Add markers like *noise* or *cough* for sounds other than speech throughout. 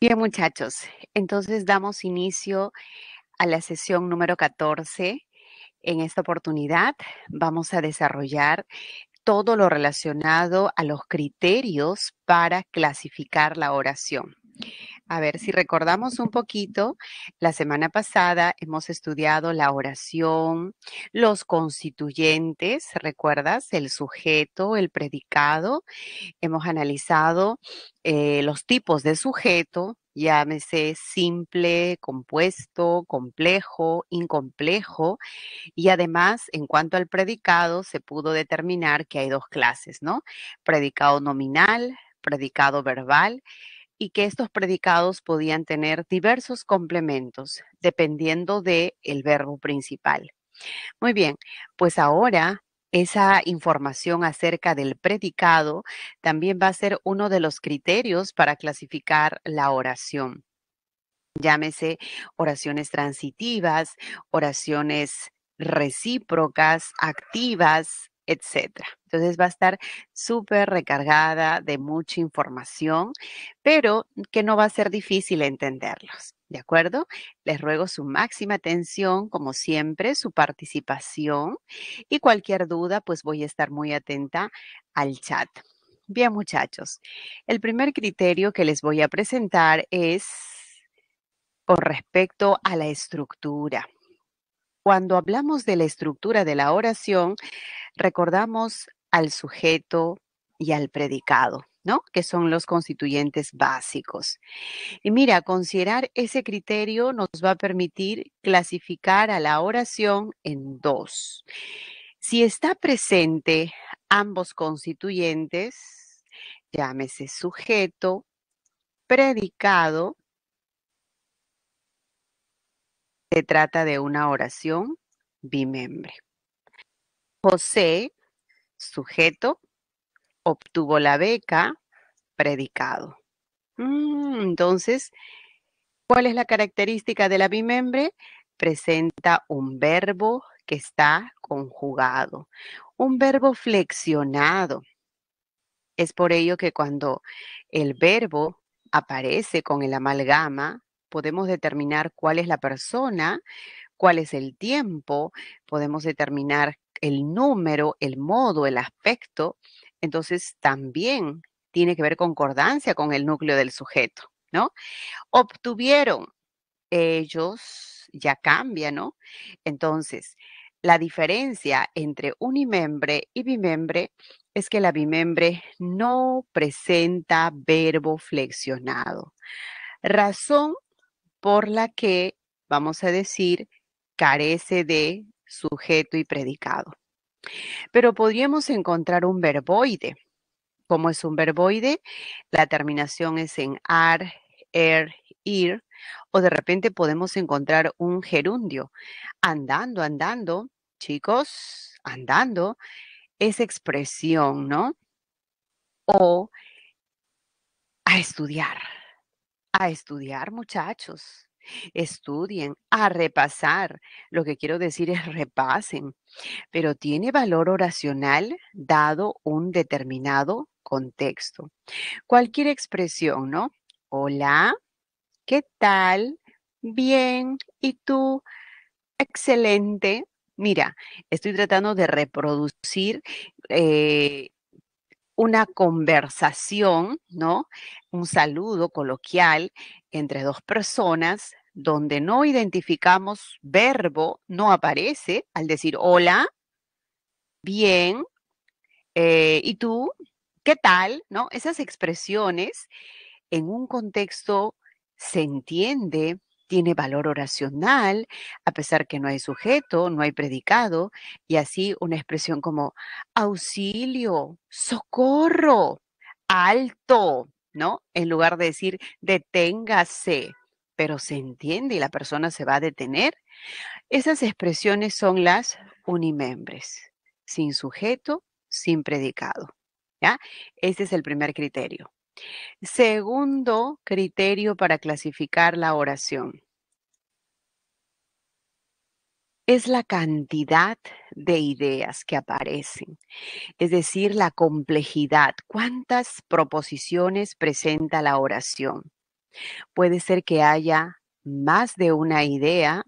Bien, muchachos, entonces damos inicio a la sesión número 14. En esta oportunidad vamos a desarrollar todo lo relacionado a los criterios para clasificar la oración. A ver, si recordamos un poquito, la semana pasada hemos estudiado la oración, los constituyentes, ¿recuerdas? El sujeto, el predicado. Hemos analizado eh, los tipos de sujeto, llámese simple, compuesto, complejo, incomplejo. Y además, en cuanto al predicado, se pudo determinar que hay dos clases, ¿no? Predicado nominal, predicado verbal y que estos predicados podían tener diversos complementos dependiendo de el verbo principal. Muy bien, pues ahora esa información acerca del predicado también va a ser uno de los criterios para clasificar la oración. Llámese oraciones transitivas, oraciones recíprocas, activas, etcétera. Entonces va a estar súper recargada de mucha información, pero que no va a ser difícil entenderlos. ¿De acuerdo? Les ruego su máxima atención, como siempre, su participación y cualquier duda, pues voy a estar muy atenta al chat. Bien, muchachos, el primer criterio que les voy a presentar es con respecto a la estructura. Cuando hablamos de la estructura de la oración, recordamos al sujeto y al predicado. ¿no? Que son los constituyentes básicos. Y mira, considerar ese criterio nos va a permitir clasificar a la oración en dos. Si está presente ambos constituyentes, llámese sujeto, predicado Se trata de una oración bimembre. José, sujeto, obtuvo la beca, predicado. Mm, entonces, ¿cuál es la característica de la bimembre? Presenta un verbo que está conjugado, un verbo flexionado. Es por ello que cuando el verbo aparece con el amalgama, podemos determinar cuál es la persona, cuál es el tiempo, podemos determinar el número, el modo, el aspecto. Entonces también tiene que ver concordancia con el núcleo del sujeto, ¿no? Obtuvieron ellos, ya cambia, ¿no? Entonces, la diferencia entre unimembre y bimembre es que la bimembre no presenta verbo flexionado. Razón por la que, vamos a decir, carece de sujeto y predicado. Pero podríamos encontrar un verboide. ¿Cómo es un verboide? La terminación es en ar, er, ir, o de repente podemos encontrar un gerundio. Andando, andando, chicos, andando, es expresión, ¿no? O a estudiar a estudiar, muchachos. Estudien, a repasar. Lo que quiero decir es repasen. Pero tiene valor oracional dado un determinado contexto. Cualquier expresión, ¿no? Hola, ¿qué tal? Bien, ¿y tú? Excelente. Mira, estoy tratando de reproducir eh, una conversación, ¿no? Un saludo coloquial entre dos personas donde no identificamos verbo, no aparece al decir hola, bien, eh, ¿y tú? ¿Qué tal? ¿No? Esas expresiones en un contexto se entiende tiene valor oracional, a pesar que no hay sujeto, no hay predicado, y así una expresión como auxilio, socorro, alto, ¿no? En lugar de decir deténgase, pero se entiende y la persona se va a detener. Esas expresiones son las unimembres, sin sujeto, sin predicado. ¿ya? Ese es el primer criterio. Segundo criterio para clasificar la oración es la cantidad de ideas que aparecen, es decir, la complejidad, cuántas proposiciones presenta la oración. Puede ser que haya más de una idea,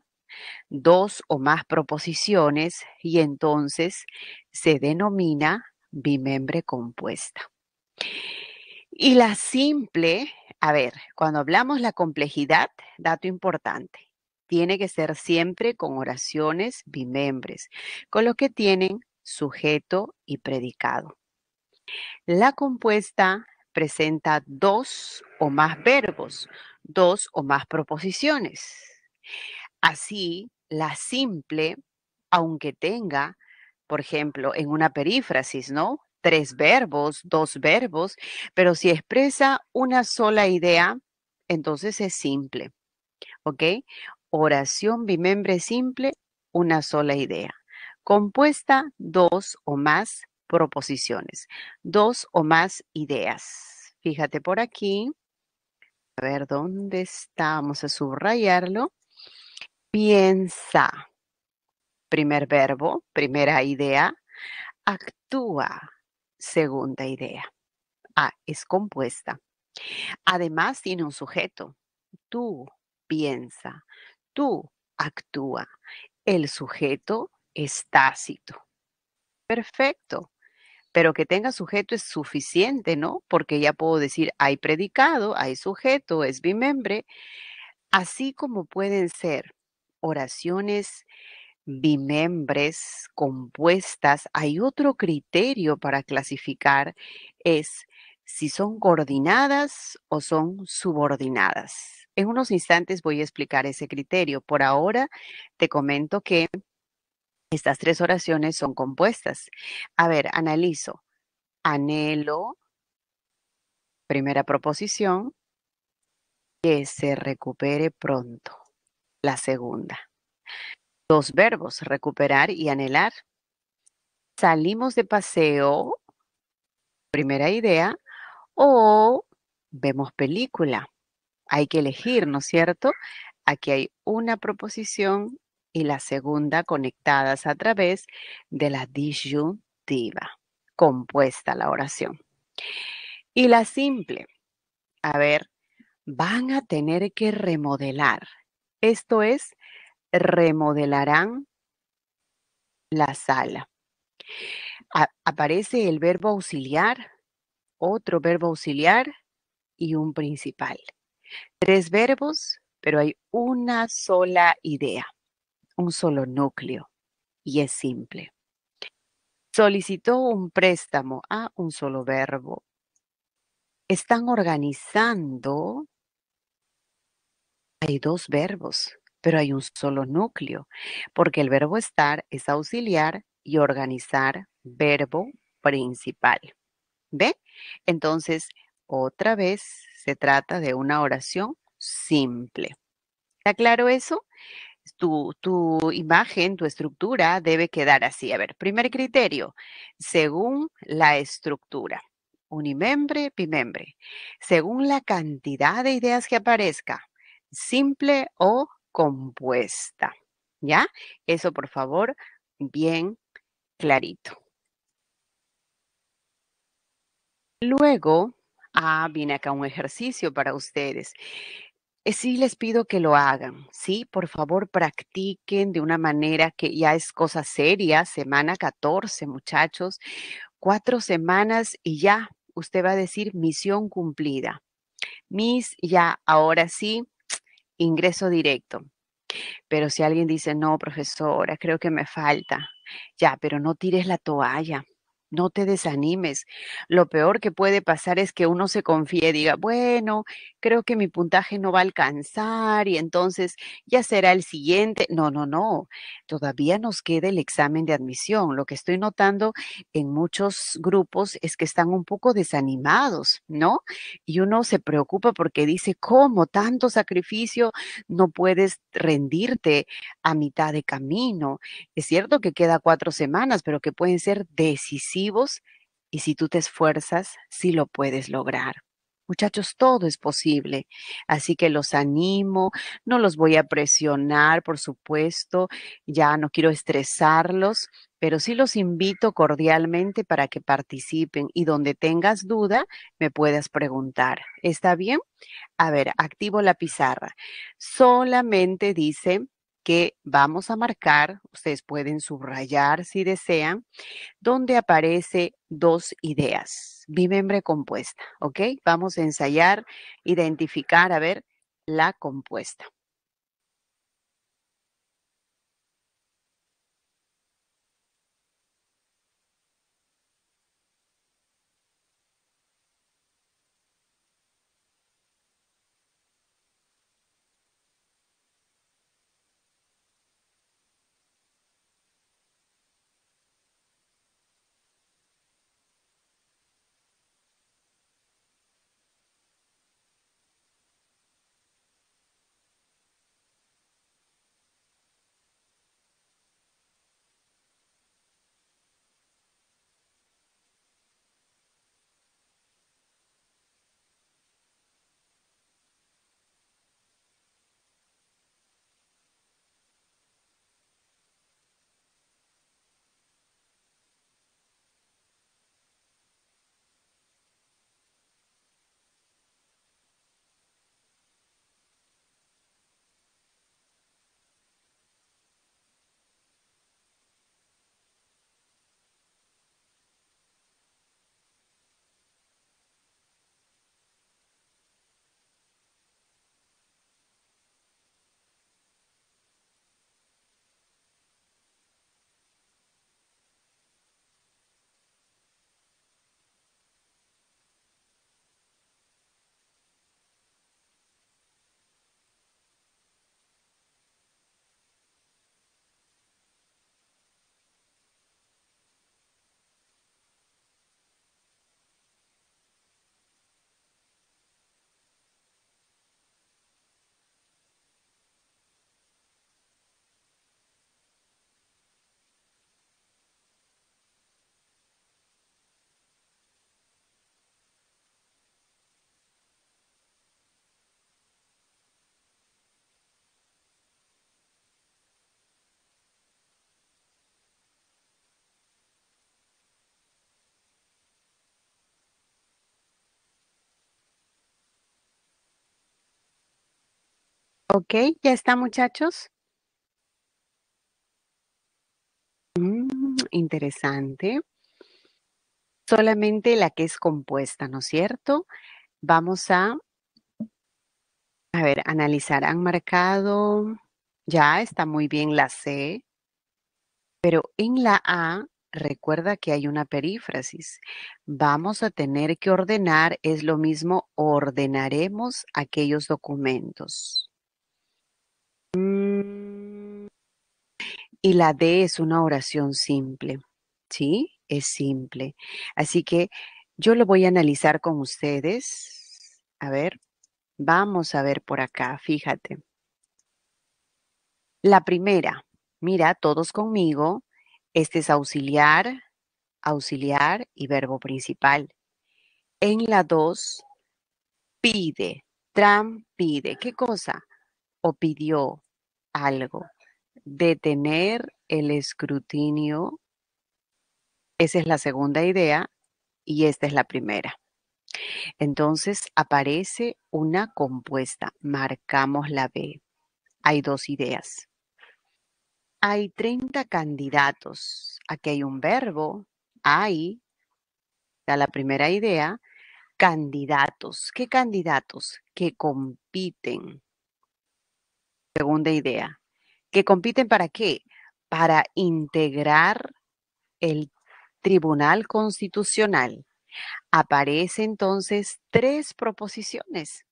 dos o más proposiciones, y entonces se denomina bimembre compuesta. Y la simple, a ver, cuando hablamos la complejidad, dato importante, tiene que ser siempre con oraciones bimembres, con lo que tienen sujeto y predicado. La compuesta presenta dos o más verbos, dos o más proposiciones. Así, la simple, aunque tenga, por ejemplo, en una perífrasis, ¿no? tres verbos, dos verbos, pero si expresa una sola idea, entonces es simple. ¿Ok? Oración bimembre simple, una sola idea. Compuesta dos o más proposiciones, dos o más ideas. Fíjate por aquí. A ver, ¿dónde está? Vamos a subrayarlo. Piensa. Primer verbo, primera idea. Actúa. Segunda idea. A. Ah, es compuesta. Además tiene un sujeto. Tú piensa. Tú actúa. El sujeto es tácito. Perfecto. Pero que tenga sujeto es suficiente, ¿no? Porque ya puedo decir hay predicado, hay sujeto, es bimembre. Así como pueden ser oraciones bimembres, compuestas, hay otro criterio para clasificar, es si son coordinadas o son subordinadas. En unos instantes voy a explicar ese criterio. Por ahora te comento que estas tres oraciones son compuestas. A ver, analizo. Anhelo, primera proposición, que se recupere pronto. La segunda. Dos verbos, recuperar y anhelar. Salimos de paseo, primera idea, o vemos película. Hay que elegir, ¿no es cierto? Aquí hay una proposición y la segunda conectadas a través de la disyuntiva, compuesta la oración. Y la simple, a ver, van a tener que remodelar. Esto es remodelarán la sala. aparece el verbo auxiliar, otro verbo auxiliar y un principal. Tres verbos, pero hay una sola idea, un solo núcleo y es simple. Solicitó un préstamo a un solo verbo. Están organizando. Hay dos verbos, pero hay un solo núcleo, porque el verbo estar es auxiliar y organizar verbo principal. ¿Ve? Entonces, otra vez se trata de una oración simple. ¿Está claro eso? Tu, imagen, tu estructura debe quedar así. A ver, primer criterio, según la estructura. Unimembre, pimembre, Según la cantidad de ideas que aparezca, simple o compuesta. ¿Ya? Eso, por favor, bien clarito. Luego, ah, viene acá un ejercicio para ustedes. Eh, sí les pido que lo hagan, ¿sí? Por favor, practiquen de una manera que ya es cosa seria, semana 14, muchachos, cuatro semanas y ya usted va a decir misión cumplida. Mis, ya, ahora sí, ingreso directo. Pero si alguien dice, no, profesora, creo que me falta, ya, pero no tires la toalla, no te desanimes. Lo peor que puede pasar es que uno se confíe y diga, bueno, creo que mi puntaje no va a alcanzar y entonces ya será el siguiente. No, no, no. Todavía nos queda el examen de admisión. Lo que estoy notando en muchos grupos es que están un poco desanimados, ¿no? Y uno se preocupa porque dice, ¿cómo tanto sacrificio no puedes rendirte a mitad de camino? Es cierto que queda cuatro semanas, pero que pueden ser decisivas y si tú te esfuerzas, sí lo puedes lograr. Muchachos, todo es posible. Así que los animo, no los voy a presionar, por supuesto, ya no quiero estresarlos, pero sí los invito cordialmente para que participen y donde tengas duda me puedas preguntar. ¿Está bien? A ver, activo la pizarra. Solamente dice que vamos a marcar, ustedes pueden subrayar si desean, donde aparece dos ideas, bimembre compuesta, ¿ok? Vamos a ensayar, identificar, a ver, la compuesta. Ok, ya está muchachos. Mm, interesante. Solamente la que es compuesta, ¿no es cierto? Vamos a, a ver, analizar. Han marcado, ya está muy bien la C, pero en la A recuerda que hay una perífrasis. Vamos a tener que ordenar, es lo mismo, ordenaremos aquellos documentos. Y la D es una oración simple, ¿sí? Es simple. Así que yo lo voy a analizar con ustedes. A ver, vamos a ver por acá, fíjate. La primera, mira, todos conmigo, este es auxiliar, auxiliar y verbo principal. En la dos, pide, tram, pide, ¿qué cosa? O pidió, algo, detener el escrutinio. Esa es la segunda idea y esta es la primera. Entonces aparece una compuesta, marcamos la B. Hay dos ideas. Hay 30 candidatos. Aquí hay un verbo, hay, da la primera idea, candidatos. ¿Qué candidatos? Que compiten segunda idea, que compiten para qué? Para integrar el Tribunal Constitucional. Aparece entonces tres proposiciones.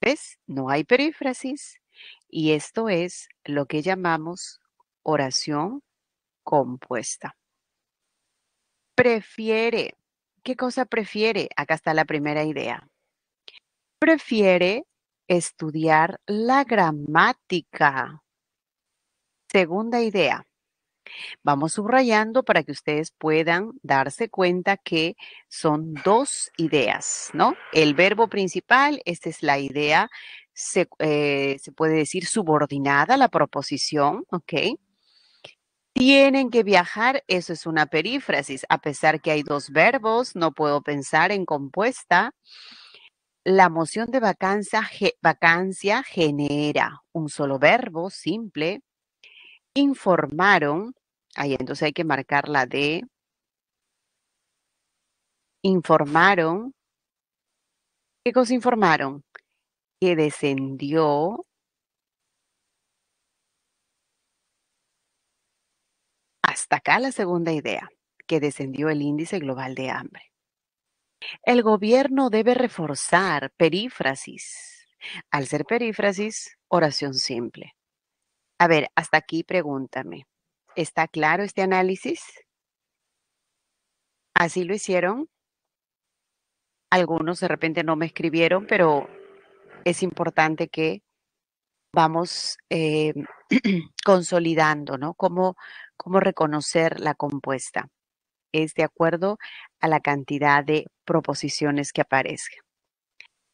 ¿Ves? No hay perífrasis. Y esto es lo que llamamos oración compuesta. Prefiere. ¿Qué cosa prefiere? Acá está la primera idea. Prefiere Estudiar la gramática. Segunda idea. Vamos subrayando para que ustedes puedan darse cuenta que son dos ideas, ¿no? El verbo principal, esta es la idea, se, eh, puede decir subordinada, la proposición, ¿ok? Tienen que viajar, eso es una perífrasis, a pesar que hay dos verbos, no puedo pensar en compuesta. La moción de vacancia, genera un solo verbo simple. Informaron, ahí entonces hay que marcar la D. Informaron. ¿Qué cosa informaron? Que descendió hasta acá la segunda idea, que descendió el índice global de hambre. El gobierno debe reforzar perífrasis. Al ser perífrasis, oración simple. A ver, hasta aquí pregúntame. ¿Está claro este análisis? ¿Así lo hicieron? Algunos de repente no me escribieron, pero es importante que vamos eh, *clears throat* consolidando, ¿no? cómo reconocer la compuesta es de acuerdo a la cantidad de proposiciones que aparezcan.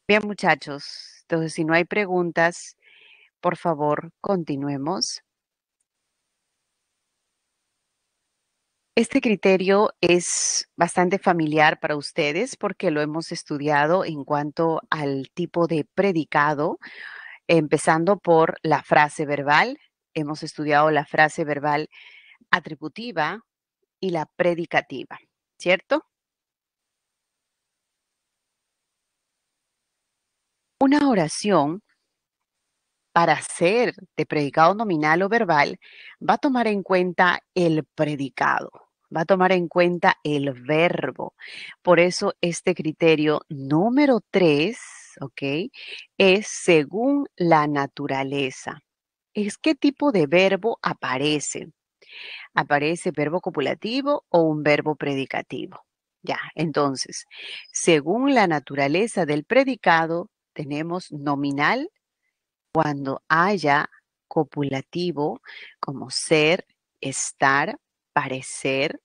Bien, muchachos, entonces si no hay preguntas, por favor, continuemos. Este criterio es bastante familiar para ustedes porque lo hemos estudiado en cuanto al tipo de predicado, empezando por la frase verbal. Hemos estudiado la frase verbal atributiva, y la predicativa, ¿cierto? Una oración para ser de predicado nominal o verbal va a tomar en cuenta el predicado, va a tomar en cuenta el verbo. Por eso este criterio número tres, ¿ok? Es según la naturaleza. Es qué tipo de verbo aparece aparece verbo copulativo o un verbo predicativo. Ya, entonces, según la naturaleza del predicado, tenemos nominal cuando haya copulativo como ser, estar, parecer,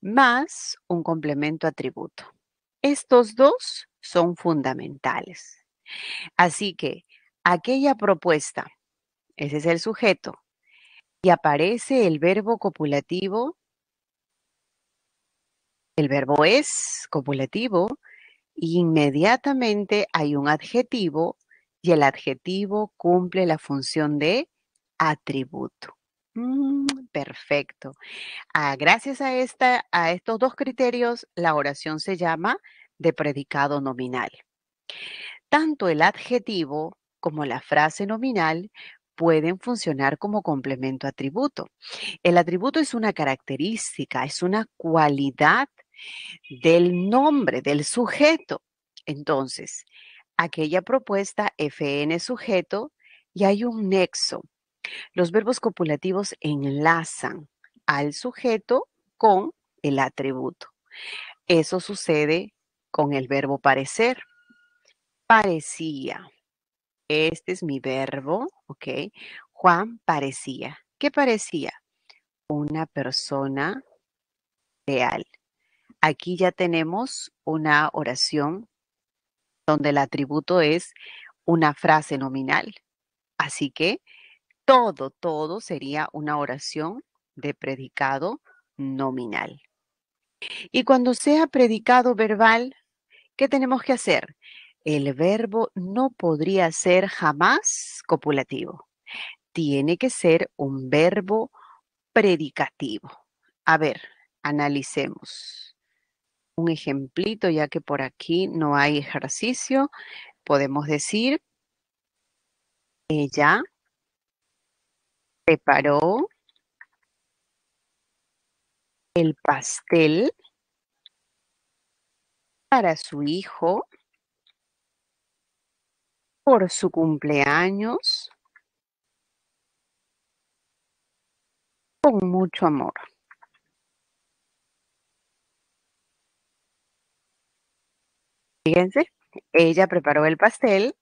más un complemento atributo. Estos dos son fundamentales. Así que aquella propuesta, ese es el sujeto, y aparece el verbo copulativo, el verbo es copulativo, inmediatamente hay un adjetivo y el adjetivo cumple la función de atributo. Mm, perfecto. Ah, gracias a, esta, a estos dos criterios, la oración se llama de predicado nominal. Tanto el adjetivo como la frase nominal pueden funcionar como complemento atributo. El atributo es una característica, es una cualidad del nombre, del sujeto. Entonces, aquella propuesta FN sujeto y hay un nexo. Los verbos copulativos enlazan al sujeto con el atributo. Eso sucede con el verbo parecer. Parecía, este es mi verbo, ¿ok? Juan parecía. ¿Qué parecía? Una persona real. Aquí ya tenemos una oración donde el atributo es una frase nominal. Así que todo, todo sería una oración de predicado nominal. Y cuando sea predicado verbal, ¿qué tenemos que hacer? el verbo no podría ser jamás copulativo. Tiene que ser un verbo predicativo. A ver, analicemos. Un ejemplito, ya que por aquí no hay ejercicio, podemos decir, ella preparó el pastel para su hijo por su cumpleaños con mucho amor. Fíjense, ella preparó el pastel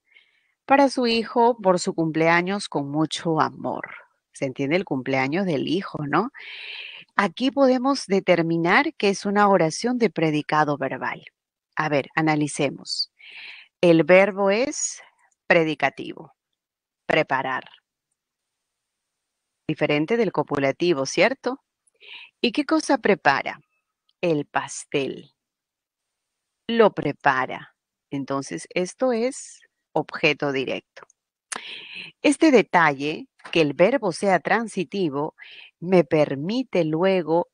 para su hijo por su cumpleaños con mucho amor. Se entiende el cumpleaños del hijo, ¿no? Aquí podemos determinar que es una oración de predicado verbal. A ver, analicemos. El verbo es predicativo. Preparar. Diferente del copulativo, ¿cierto? ¿Y qué cosa prepara? El pastel. Lo prepara. Entonces, esto es objeto directo. Este detalle, que el verbo sea transitivo, me permite luego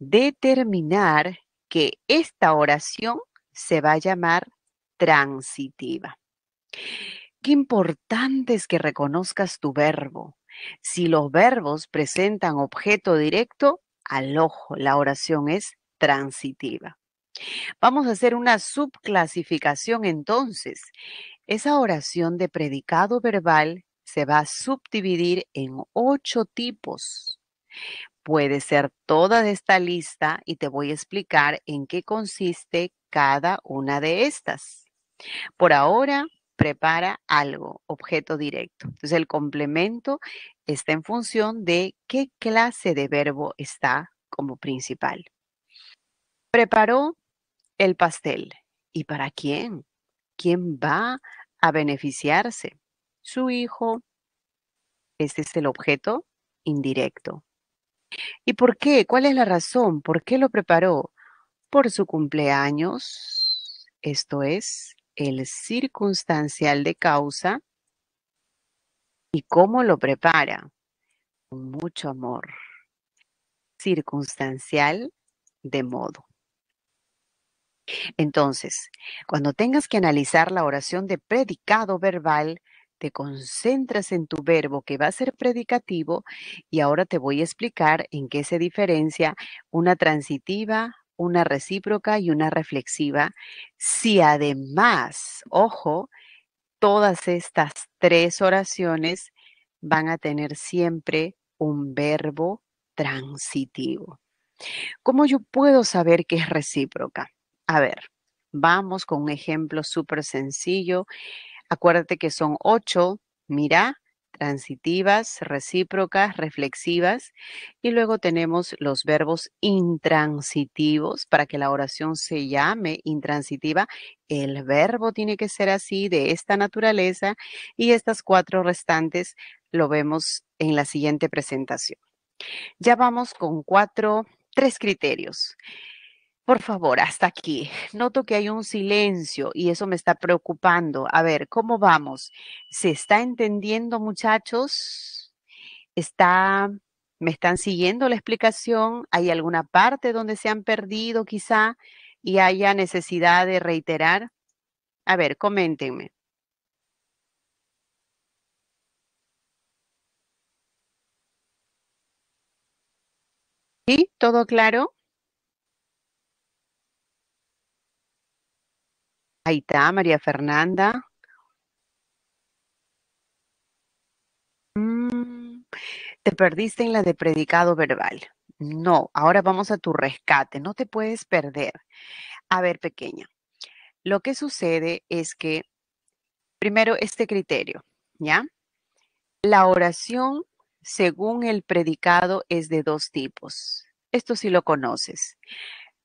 determinar que esta oración se va a llamar transitiva. Qué importante es que reconozcas tu verbo. Si los verbos presentan objeto directo, al ojo, la oración es transitiva. Vamos a hacer una subclasificación entonces. Esa oración de predicado verbal se va a subdividir en ocho tipos. Puede ser toda esta lista y te voy a explicar en qué consiste cada una de estas. Por ahora, prepara algo, objeto directo. Entonces el complemento está en función de qué clase de verbo está como principal. Preparó el pastel. ¿Y para quién? ¿Quién va a beneficiarse? Su hijo. Este es el objeto indirecto. ¿Y por qué? ¿Cuál es la razón? ¿Por qué lo preparó? Por su cumpleaños, esto es el circunstancial de causa y cómo lo prepara. Con mucho amor. Circunstancial de modo. Entonces, cuando tengas que analizar la oración de predicado verbal, te concentras en tu verbo que va a ser predicativo y ahora te voy a explicar en qué se diferencia una transitiva una recíproca y una reflexiva, si además, ojo, todas estas tres oraciones van a tener siempre un verbo transitivo. ¿Cómo yo puedo saber que es recíproca? A ver, vamos con un ejemplo súper sencillo. Acuérdate que son ocho. Mira, transitivas, recíprocas, reflexivas. Y luego tenemos los verbos intransitivos para que la oración se llame intransitiva. El verbo tiene que ser así, de esta naturaleza. Y estas cuatro restantes lo vemos en la siguiente presentación. Ya vamos con cuatro, tres criterios. Por favor, hasta aquí. Noto que hay un silencio y eso me está preocupando. A ver, ¿cómo vamos? ¿Se está entendiendo, muchachos? ¿Está me están siguiendo la explicación? ¿Hay alguna parte donde se han perdido quizá y haya necesidad de reiterar? A ver, coméntenme. ¿Sí? ¿Todo claro? Ahí está, María Fernanda. Mm, te perdiste en la de predicado verbal. No, ahora vamos a tu rescate, no te puedes perder. A ver, pequeña, lo que sucede es que, primero, este criterio, ¿ya? La oración según el predicado es de dos tipos. Esto sí lo conoces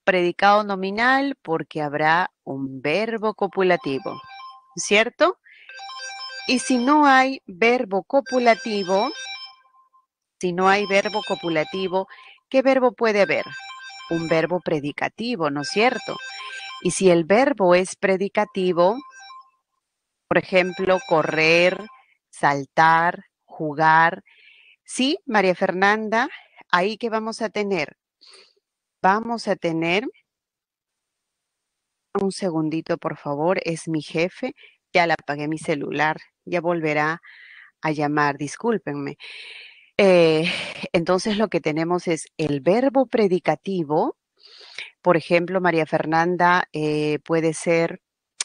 predicado nominal porque habrá un verbo copulativo, ¿cierto? Y si no hay verbo copulativo, si no hay verbo copulativo, ¿qué verbo puede haber? Un verbo predicativo, ¿no es cierto? Y si el verbo es predicativo, por ejemplo, correr, saltar, jugar, sí, María Fernanda, ahí que vamos a tener Vamos a tener, un segundito por favor, es mi jefe, ya le apagué mi celular, ya volverá a llamar, discúlpenme. Eh, entonces lo que tenemos es el verbo predicativo, por ejemplo, María Fernanda eh, puede ser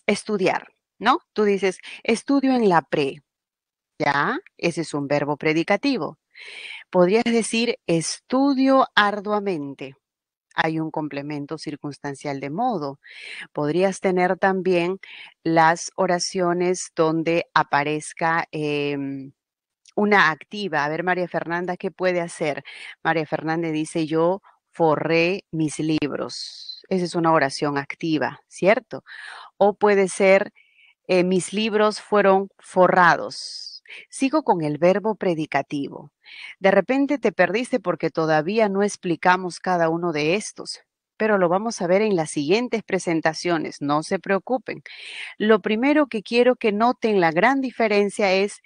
estudiar, ¿no? Tú dices, estudio en la pre, ¿ya? Ese es un verbo predicativo. Podrías decir, estudio arduamente, hay un complemento circunstancial de modo. Podrías tener también las oraciones donde aparezca... Em, una activa. A ver, María Fernanda, ¿qué puede hacer? María Fernanda dice, yo forré mis libros. Esa es una oración activa, ¿cierto? O puede ser, eh, mis libros fueron forrados. Sigo con el verbo predicativo. De repente te perdiste porque todavía no explicamos cada uno de estos, pero lo vamos a ver en las siguientes presentaciones, no se preocupen. Lo primero que quiero que noten la gran diferencia es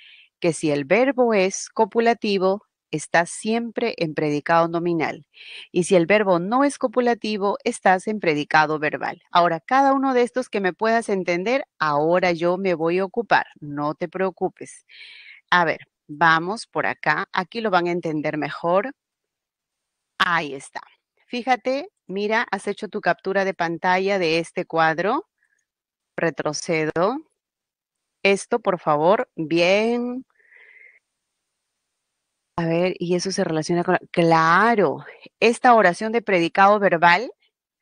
que si el verbo es copulativo, estás siempre en predicado nominal. Y si el verbo no es copulativo, estás en predicado verbal. Ahora, cada uno de estos que me puedas entender, ahora yo me voy a ocupar. No te preocupes. A ver, vamos por acá. Aquí lo van a entender mejor. Ahí está. Fíjate, mira, has hecho tu captura de pantalla de este cuadro. Retrocedo. Esto, por favor, bien a ver, y eso se relaciona con... Claro, esta oración de predicado verbal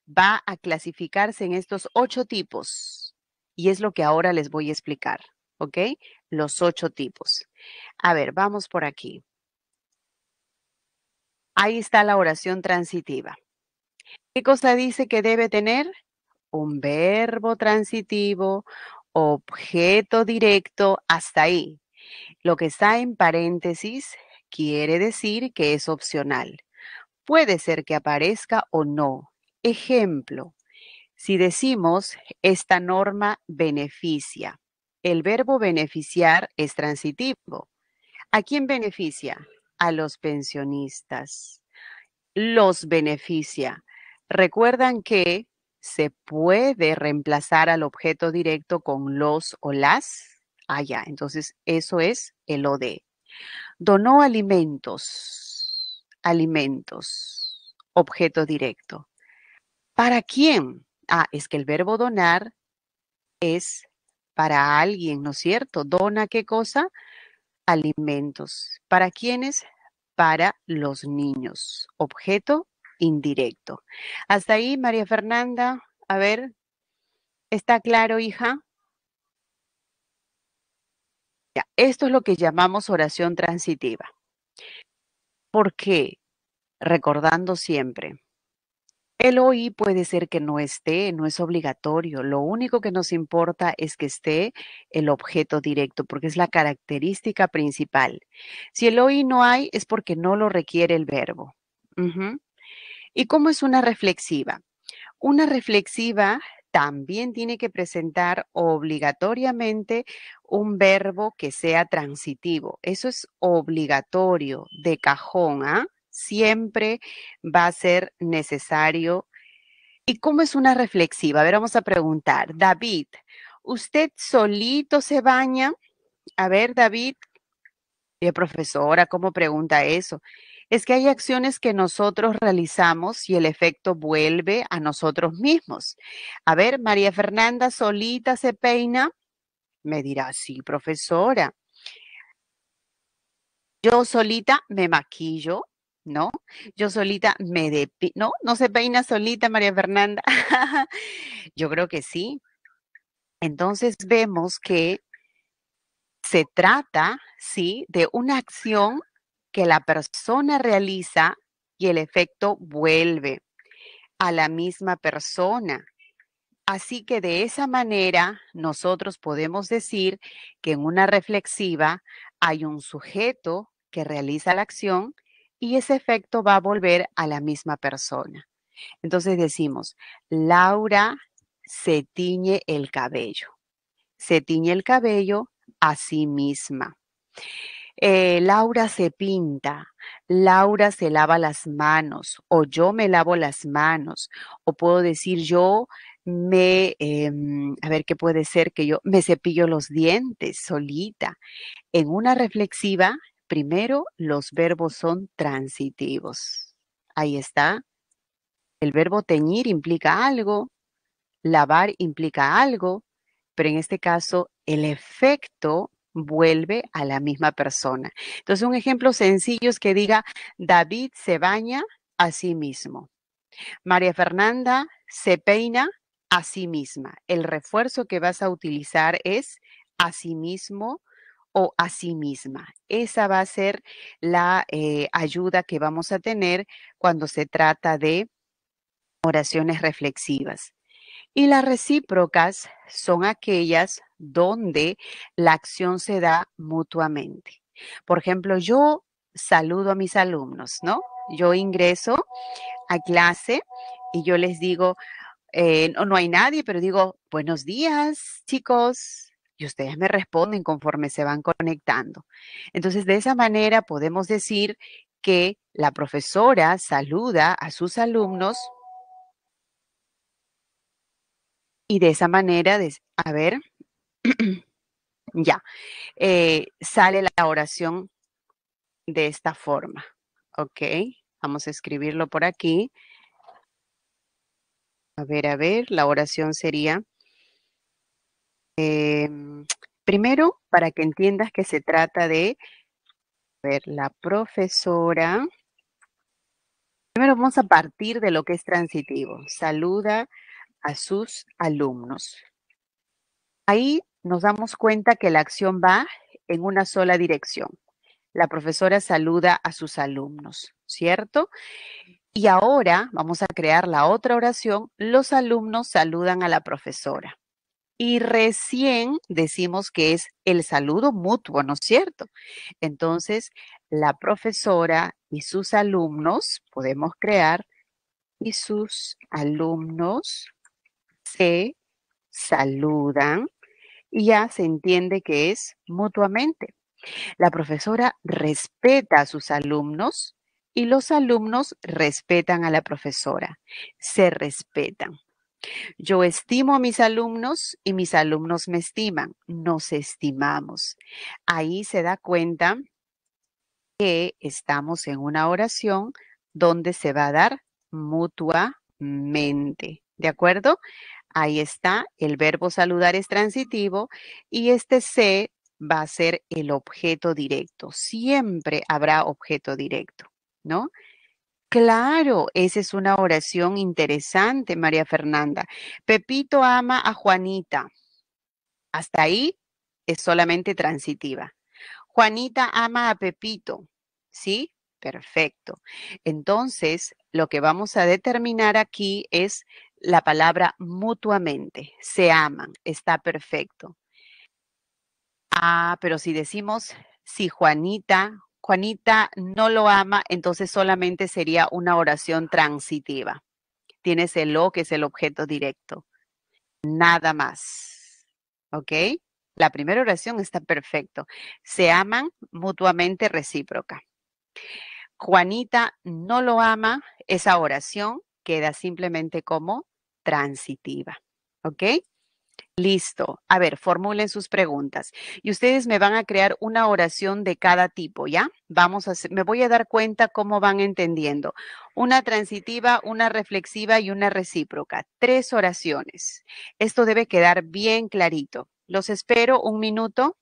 va a clasificarse en estos ocho tipos. Y es lo que ahora les voy a explicar, ¿ok? Los ocho tipos. A ver, vamos por aquí. Ahí está la oración transitiva. ¿Qué cosa dice que debe tener? Un verbo transitivo, objeto directo, hasta ahí. Lo que está en paréntesis Quiere decir que es opcional. Puede ser que aparezca o no. Ejemplo, si decimos esta norma beneficia, el verbo beneficiar es transitivo. ¿A quién beneficia? A los pensionistas. Los beneficia. Recuerdan que se puede reemplazar al objeto directo con los o las. Ah, ya, entonces eso es el OD donó alimentos, alimentos, objeto directo. ¿Para quién? Ah, es que el verbo donar es para alguien, ¿no es cierto? ¿Dona qué cosa? Alimentos. ¿Para quiénes? Para los niños. Objeto indirecto. Hasta ahí, María Fernanda. A ver, ¿está claro, hija? Esto es lo que llamamos oración transitiva. ¿Por qué? recordando siempre, el oí puede ser que no esté, no es obligatorio. Lo único que nos importa es que esté el objeto directo, porque es la característica principal. Si el oí no hay, es porque no lo requiere el verbo. ¿Y cómo es una reflexiva? Una reflexiva también tiene que presentar obligatoriamente un verbo que sea transitivo. Eso es obligatorio, de cajón, ¿ah? Siempre va a ser necesario. ¿Y cómo es una reflexiva? A ver, vamos a preguntar. David, ¿usted solito se baña? A ver, David, eh, profesora, ¿cómo pregunta eso? es que hay acciones que nosotros realizamos y el efecto vuelve a nosotros mismos. A ver, María Fernanda solita se peina. Me dirá, sí, profesora. Yo solita me maquillo, ¿no? Yo solita me ¿No? ¿No se peina solita, María Fernanda? *laughs* Yo creo que sí. Entonces vemos que se trata, ¿sí?, de una acción que la persona realiza y el efecto vuelve a la misma persona. Así que de esa manera nosotros podemos decir que en una reflexiva hay un sujeto que realiza la acción y ese efecto va a volver a la misma persona. Entonces decimos, Laura se tiñe el cabello. Se tiñe el cabello a sí misma. Eh, Laura se pinta, Laura se lava las manos, o yo me lavo las manos, o puedo decir yo me, em, a ver qué puede ser que yo me cepillo los dientes solita. En una reflexiva, primero los verbos son transitivos. Ahí está. El verbo teñir implica algo, lavar implica algo, pero en este caso el efecto vuelve a la misma persona. Entonces, un ejemplo sencillo es que diga, David se baña a sí mismo. María Fernanda se peina a sí misma. El refuerzo que vas a utilizar es a sí mismo o a sí misma. Esa va a ser la eh, ayuda que vamos a tener cuando se trata de oraciones reflexivas. Y las recíprocas son aquellas donde la acción se da mutuamente. Por ejemplo, yo saludo a mis alumnos, ¿no? Yo ingreso a clase y yo les digo, eh, no, no hay nadie, pero digo, buenos días, chicos, y ustedes me responden conforme se van conectando. Entonces, de esa manera podemos decir que la profesora saluda a sus alumnos y de esa manera, a ver, *clears throat* ya, eh, sale la oración de esta forma. Ok, vamos a escribirlo por aquí. A ver, a ver, la oración sería, em, primero, para que entiendas que se trata de, a ver, la profesora. Primero vamos a partir de lo que es transitivo. Saluda a sus alumnos. Ahí nos damos cuenta que la acción va en una sola dirección. La profesora saluda a sus alumnos, ¿cierto? Y ahora vamos a crear la otra oración. Los alumnos saludan a la profesora. Y recién decimos que es el saludo mutuo, ¿no es cierto? Entonces, la profesora y sus alumnos, podemos crear, y sus alumnos se saludan y ya se entiende que es mutuamente. La profesora respeta a sus alumnos y los alumnos respetan a la profesora. Se respetan. Yo estimo a mis alumnos y mis alumnos me estiman. Nos estimamos. Ahí se da cuenta que estamos en una oración donde se va a dar mutuamente. ¿De acuerdo? Ahí está, el verbo saludar es transitivo y este se va a ser el objeto directo. Siempre habrá objeto directo, ¿no? Claro, esa es una oración interesante, María Fernanda. Pepito ama a Juanita. Hasta ahí es solamente transitiva. Juanita ama a Pepito. ¿Sí? Perfecto. Entonces, lo que vamos a determinar aquí es la palabra mutuamente, se aman, está perfecto. Ah, pero si decimos, si Juanita, Juanita no lo ama, entonces solamente sería una oración transitiva. Tienes el lo, que es el objeto directo. Nada más. ¿Ok? La primera oración está perfecto. Se aman mutuamente recíproca. Juanita no lo ama, esa oración queda simplemente como transitiva. ¿Ok? Listo. A ver, formulen sus preguntas. Y ustedes me van a crear una oración de cada tipo, ¿ya? Vamos a me voy a dar cuenta cómo van entendiendo. Una transitiva, una reflexiva y una recíproca. Tres oraciones. Esto debe quedar bien clarito. Los espero un minuto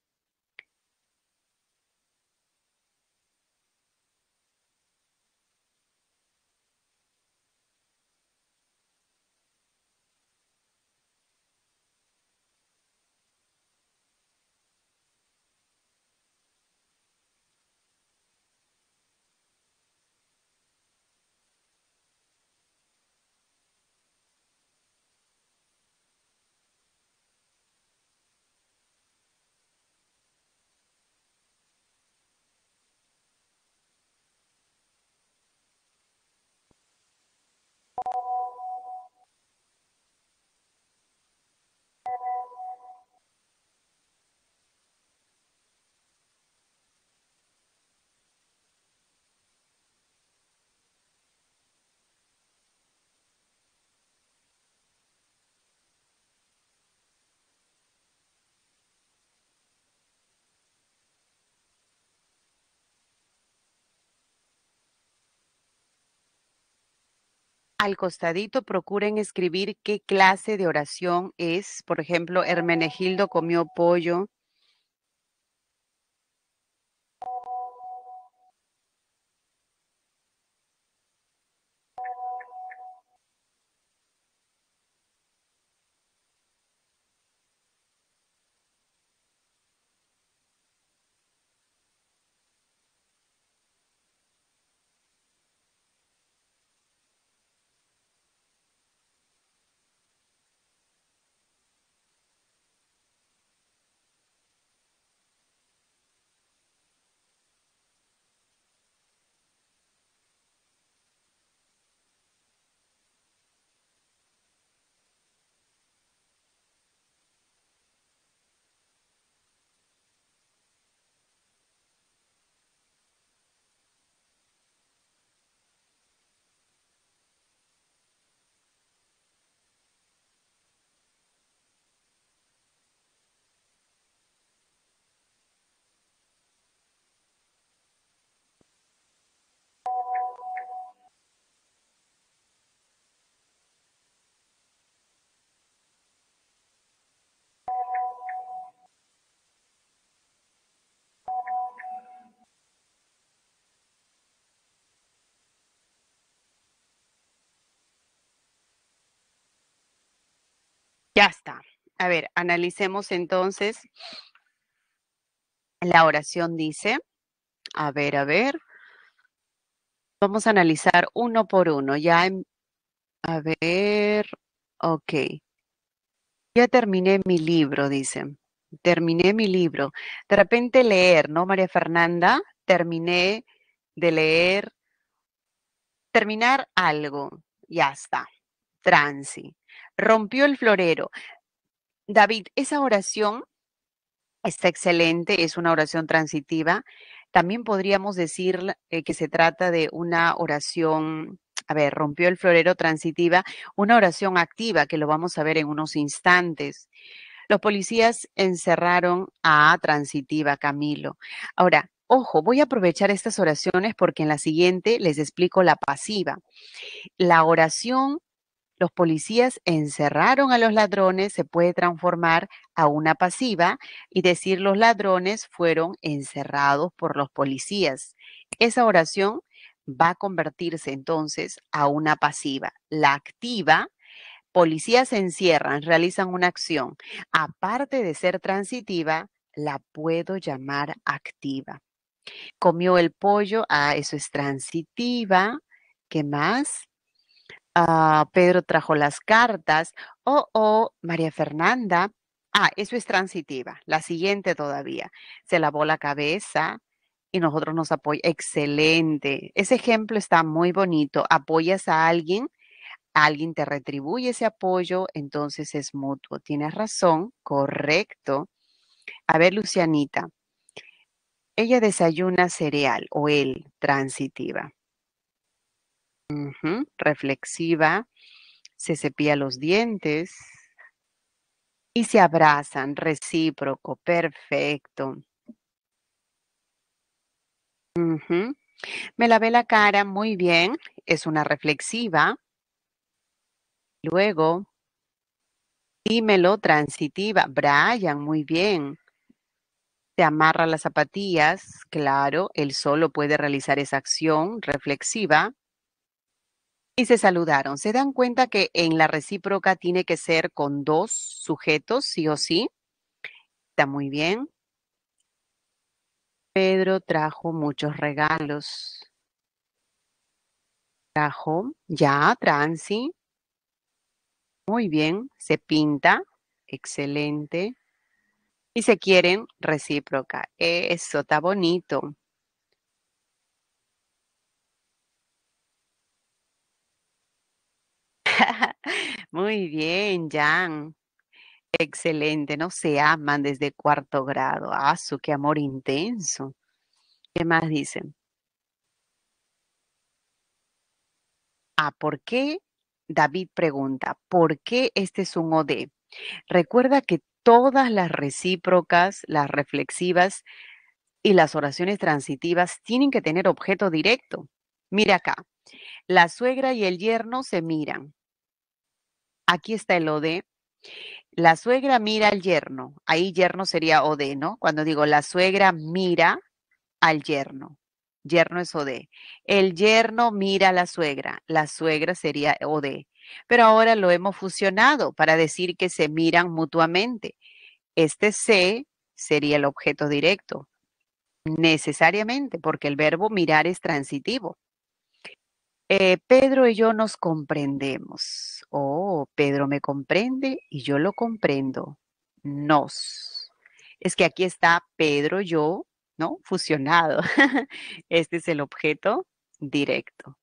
al costadito procuren escribir qué clase de oración es. Por ejemplo, Hermenegildo comió pollo, Ya está. A ver, analicemos entonces. La oración dice, a ver, a ver. Vamos a analizar uno por uno. Ya, a ver, ok. Ya terminé mi libro, dice. Terminé mi libro. De repente leer, ¿no, María Fernanda? Terminé de leer. Terminar algo. Ya está. Transi rompió el florero. David, esa oración está excelente, es una oración transitiva. También podríamos decir eh, que se trata de una oración a ver, rompió el florero transitiva, una oración activa que lo vamos a ver en unos instantes. Los policías encerraron a transitiva Camilo. Ahora, ojo, voy a aprovechar estas oraciones porque en la siguiente les explico la pasiva. La oración los policías encerraron a los ladrones se puede transformar a una pasiva y decir los ladrones fueron encerrados por los policías. Esa oración va a convertirse entonces a una pasiva. La activa, policías se encierran, realizan una acción. Aparte de ser transitiva, la puedo llamar activa. Comió el pollo, ah, eso es transitiva. ¿Qué más? Ah, Pedro trajo las cartas, o oh, oh, María Fernanda. Ah, eso es transitiva, la siguiente todavía. Se lavó la cabeza y nosotros nos apoyamos. Excelente. Ese ejemplo está muy bonito. Apoyas a alguien, alguien te retribuye ese apoyo, entonces es mutuo. Tienes razón, correcto. A ver, Lucianita. Ella desayuna cereal o él, transitiva. Reflexiva, se cepilla los dientes y se abrazan, recíproco, perfecto. Me lavé la cara, muy bien, es una reflexiva. Luego, dímelo, transitiva, Brian, muy bien. Se amarra las zapatillas, claro, él solo puede realizar esa acción reflexiva y se saludaron. ¿Se dan cuenta que en la recíproca tiene que ser con dos sujetos, sí o sí? Está muy bien. Pedro trajo muchos regalos. Trajo, ya, transi. Muy bien, se pinta, excelente. Y se quieren recíproca. Eso está bonito. Muy bien, Jan. Excelente, ¿no? Se aman desde cuarto grado. ¡Ah, su qué amor intenso! ¿Qué más dicen? Ah, ¿por qué? David pregunta, ¿por qué este es un OD? Recuerda que todas las recíprocas, las reflexivas y las oraciones transitivas tienen que tener objeto directo. Mira acá, la suegra y el yerno se miran. Aquí está el OD. La suegra mira al yerno. Ahí yerno sería OD, ¿no? Cuando digo la suegra mira al yerno. Yerno es OD. El yerno mira a la suegra. La suegra sería OD. Pero ahora lo hemos fusionado para decir que se miran mutuamente. Este C sería el objeto directo. Necesariamente, porque el verbo mirar es transitivo. Eh, Pedro y yo nos comprendemos. Oh, Pedro me comprende y yo lo comprendo. Nos. Es que aquí está Pedro, yo, ¿no? Fusionado. *laughs* este es el objeto directo.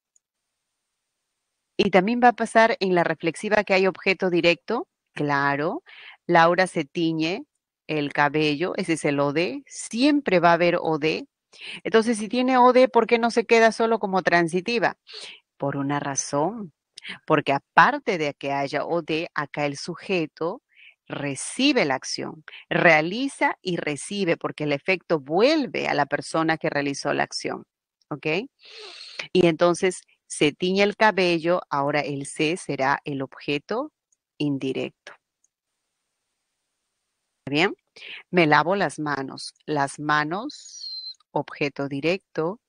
Y también va a pasar en la reflexiva que hay objeto directo, claro. Laura se tiñe el cabello, ese es el OD. Siempre va a haber OD entonces, si tiene OD, ¿por qué no se queda solo como transitiva? Por una razón, porque aparte de que haya OD, acá el sujeto recibe la acción, realiza y recibe, porque el efecto vuelve a la persona que realizó la acción. ¿Ok? Y entonces se tiñe el cabello, ahora el C será el objeto indirecto. ¿Bien? Me lavo las manos. Las manos objeto directo,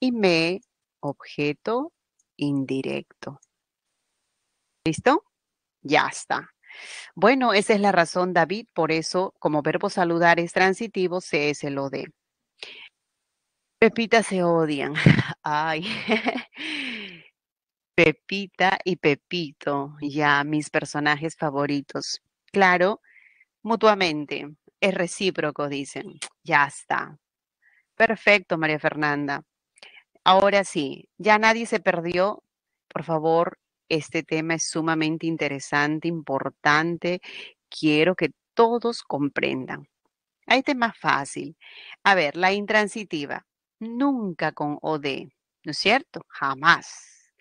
y me, objeto indirecto. ¿Listo? Ya está. Bueno, esa es la razón, David. Por eso, como verbo saludar es transitivo, se es el OD. Pepita se odian. *laughs* Ay. *laughs* Pepita y Pepito, ya mis personajes favoritos. Claro, mutuamente. Es recíproco, dicen. Ya está. Perfecto, María Fernanda. Ahora sí, ya nadie se perdió. Por favor, este tema es sumamente interesante, importante. Quiero que todos comprendan. Hay más fácil. A ver, la intransitiva. Nunca con OD, ¿no es cierto? Jamás.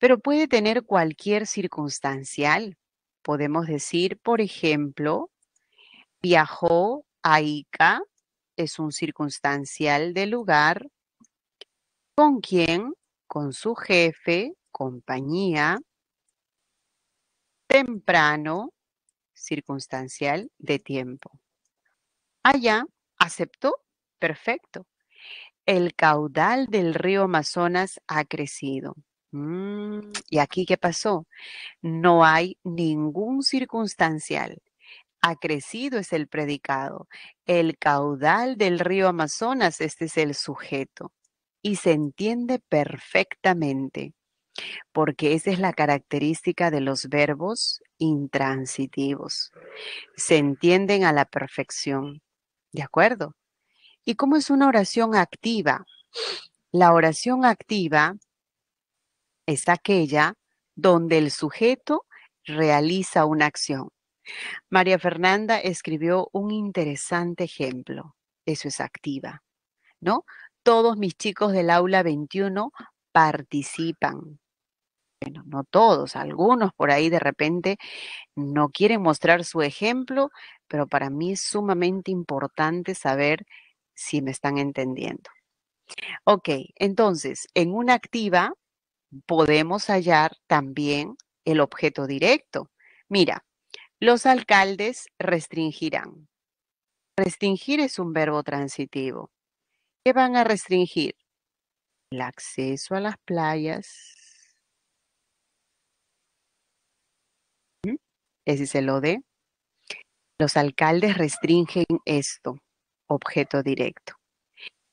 Pero puede tener cualquier circunstancial. Podemos decir, por ejemplo, viajó a Ica es un circunstancial de lugar. ¿Con quién? Con su jefe, compañía. Temprano, circunstancial de tiempo. Allá, aceptó, perfecto. El caudal del río Amazonas ha crecido. Mm, ¿Y aquí qué pasó? No hay ningún circunstancial ha crecido es el predicado. El caudal del río Amazonas, este es el sujeto. Y se entiende perfectamente, porque esa es la característica de los verbos intransitivos. Se entienden a la perfección. ¿De acuerdo? ¿Y cómo es una oración activa? La oración activa es aquella donde el sujeto realiza una acción. María Fernanda escribió un interesante ejemplo. Eso es activa, ¿no? Todos mis chicos del aula 21 participan. Bueno, no todos, algunos por ahí de repente no quieren mostrar su ejemplo, pero para mí es sumamente importante saber si me están entendiendo. Ok, entonces, en una activa podemos hallar también el objeto directo. Mira, los alcaldes restringirán. Restringir es un verbo transitivo. ¿Qué van a restringir? El acceso a las playas. ¿Mm? Ese es el OD. Los alcaldes restringen esto, objeto directo.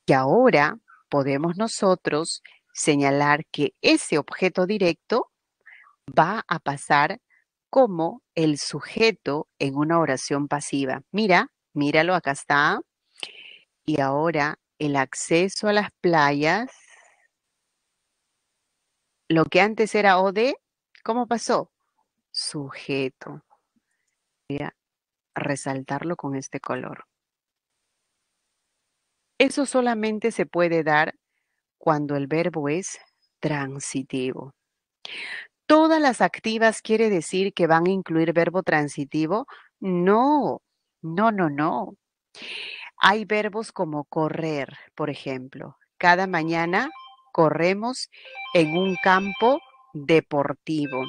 Y ahora podemos nosotros señalar que ese objeto directo va a pasar como el sujeto en una oración pasiva. Mira, míralo, acá está. Y ahora el acceso a las playas, lo que antes era OD, ¿cómo pasó? Sujeto. Voy a resaltarlo con este color. Eso solamente se puede dar cuando el verbo es transitivo todas las activas quiere decir que van a incluir verbo transitivo. No, no, no, no. Hay verbos como correr, por ejemplo. Cada mañana corremos en un campo deportivo.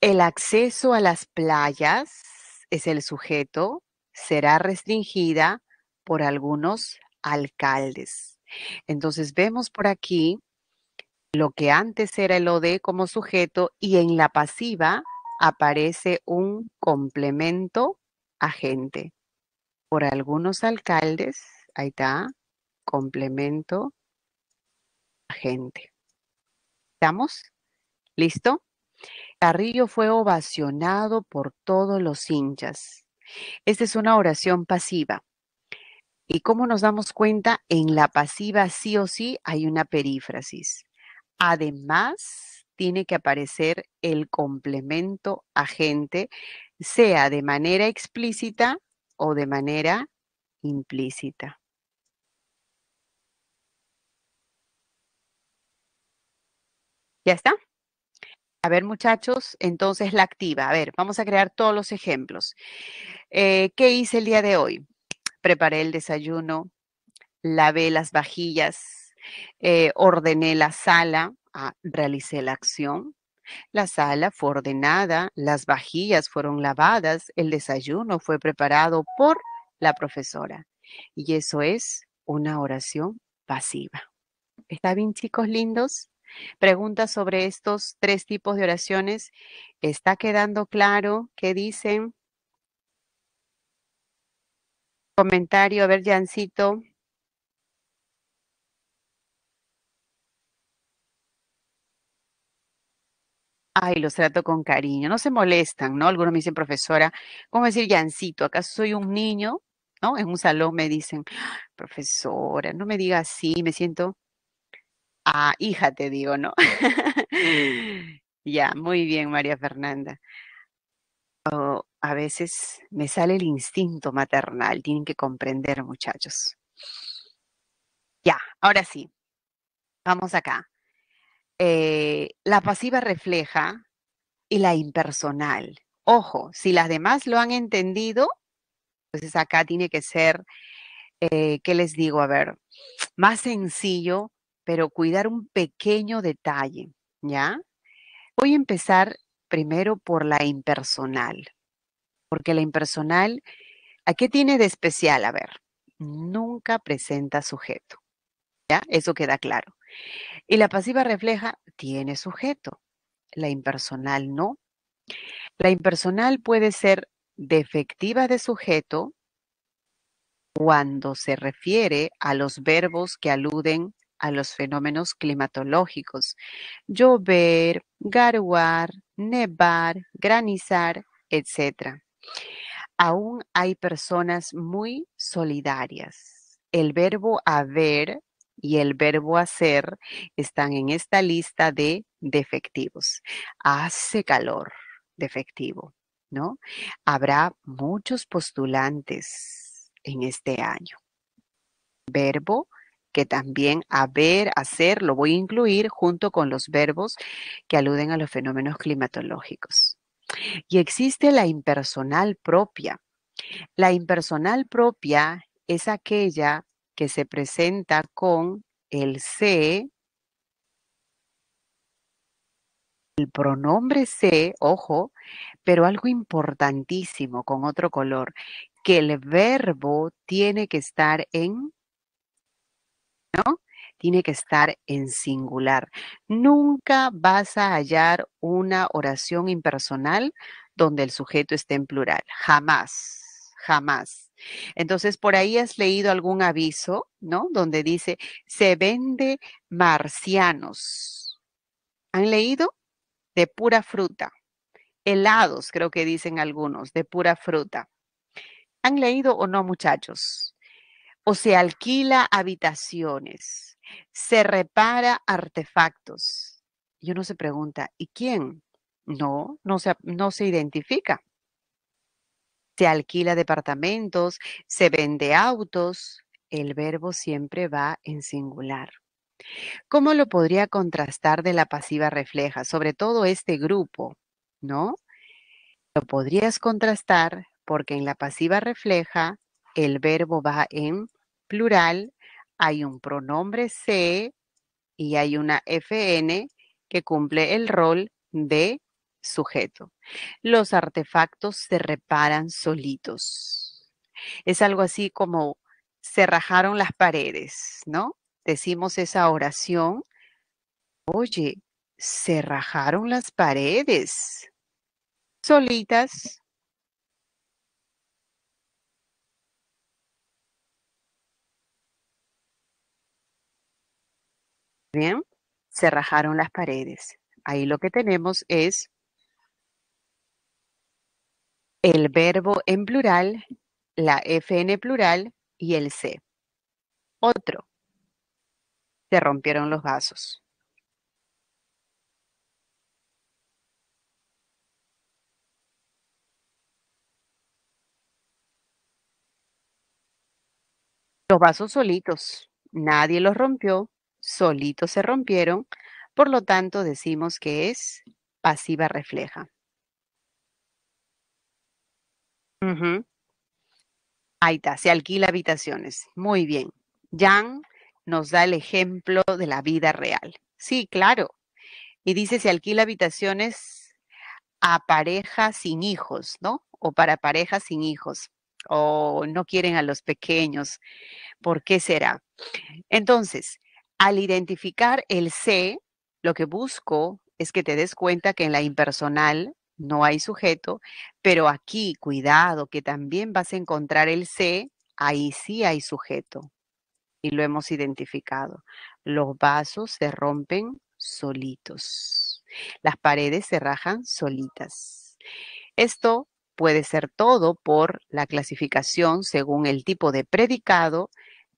El acceso a las playas es el sujeto, será restringida por algunos alcaldes. Entonces vemos por aquí lo que antes era el OD como sujeto y en la pasiva aparece un complemento agente. Por algunos alcaldes, ahí está, complemento agente. ¿Estamos? ¿Listo? Carrillo fue ovacionado por todos los hinchas. Esta es una oración pasiva. ¿Y cómo nos damos cuenta? En la pasiva sí o sí hay una perífrasis. Además, tiene que aparecer el complemento agente, sea de manera explícita o de manera implícita. ¿Ya está? A ver, muchachos, entonces la activa. A ver, vamos a crear todos los ejemplos. Eh, ¿Qué hice el día de hoy? Preparé el desayuno, lavé las vajillas, eh, ordené la sala, ah, realicé la acción. La sala fue ordenada, las vajillas fueron lavadas, el desayuno fue preparado por la profesora. Y eso es una oración pasiva. ¿Está bien, chicos lindos? preguntas sobre estos tres tipos de oraciones. ¿Está quedando claro qué dicen? Comentario, a ver, Jancito. Ay, los trato con cariño, no se molestan, ¿no? Algunos me dicen, profesora, ¿cómo decir Jancito? ¿Acaso soy un niño? ¿No? En un salón me dicen, profesora, no me diga así, me siento Ah, hija te digo, ¿no? Mm. *laughs* ya, muy bien, María Fernanda. a veces me sale el instinto maternal, tienen que comprender, muchachos. Ya, ahora sí, vamos acá. Eh, la pasiva refleja y la impersonal. Ojo, si las demás lo han entendido, entonces acá tiene que ser, eh, ¿qué les digo? A ver, más sencillo pero cuidar un pequeño detalle, ¿ya? Voy a empezar primero por la impersonal, porque la impersonal, ¿a qué tiene de especial? A ver, nunca presenta sujeto, ¿ya? Eso queda claro. Y la pasiva refleja, tiene sujeto, la impersonal no. La impersonal puede ser defectiva de sujeto cuando se refiere a los verbos que aluden a los fenómenos climatológicos, llover, garuar, nevar, granizar, etc. Aún hay personas muy solidarias. El verbo haber y el verbo hacer están en esta lista de defectivos. Hace calor, defectivo, ¿no? Habrá muchos postulantes en este año. Verbo que también haber, hacer, lo voy a incluir junto con los verbos que aluden a los fenómenos climatológicos. Y existe la impersonal propia. La impersonal propia es aquella que se presenta con el se, el pronombre se, ojo, pero algo importantísimo con otro color, que el verbo tiene que estar en tiene que estar en singular. Nunca vas a hallar una oración impersonal donde el sujeto esté en plural. Jamás, jamás. Entonces, por ahí has leído algún aviso, ¿no? Donde dice, se vende marcianos. ¿Han leído? De pura fruta. Helados, creo que dicen algunos, de pura fruta. ¿Han leído o no, muchachos? o se alquila habitaciones se repara artefactos. Y uno se pregunta, ¿y quién? No, no se, no se identifica. Se alquila departamentos, se vende autos. El verbo siempre va en singular. ¿Cómo lo podría contrastar de la pasiva refleja, sobre todo este grupo? ¿No? Lo podrías contrastar porque en la pasiva refleja el verbo va en plural hay un pronombre C y hay una fn que cumple el rol de sujeto. Los artefactos se reparan solitos. Es algo así como se rajaron las paredes, ¿no? Decimos esa oración. Oye, se rajaron las paredes. Solitas, se rajaron las paredes. Ahí lo que tenemos es el verbo en plural, la FN plural y el C. Otro. Se rompieron los vasos. Los vasos solitos, nadie los rompió, solitos se rompieron, por lo tanto decimos que es pasiva refleja. Ahí está, se alquila habitaciones. Muy bien. Jan nos da el ejemplo de la vida real. Sí, claro. Y dice, se alquila habitaciones a parejas sin hijos, ¿no? O para parejas sin hijos. O no quieren a los pequeños. ¿Por qué será? Entonces, al identificar el C, lo que busco es que te des cuenta que en la impersonal no hay sujeto, pero aquí, cuidado, que también vas a encontrar el C, ahí sí hay sujeto. Y lo hemos identificado. Los vasos se rompen solitos. Las paredes se rajan solitas. Esto puede ser todo por la clasificación según el tipo de predicado,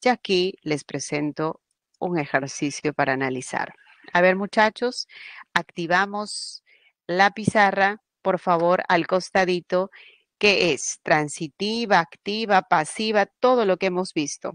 y aquí les presento un ejercicio para analizar. A ver, muchachos, activamos la pizarra, por favor, al costadito, que es transitiva, activa, pasiva, todo lo que hemos visto.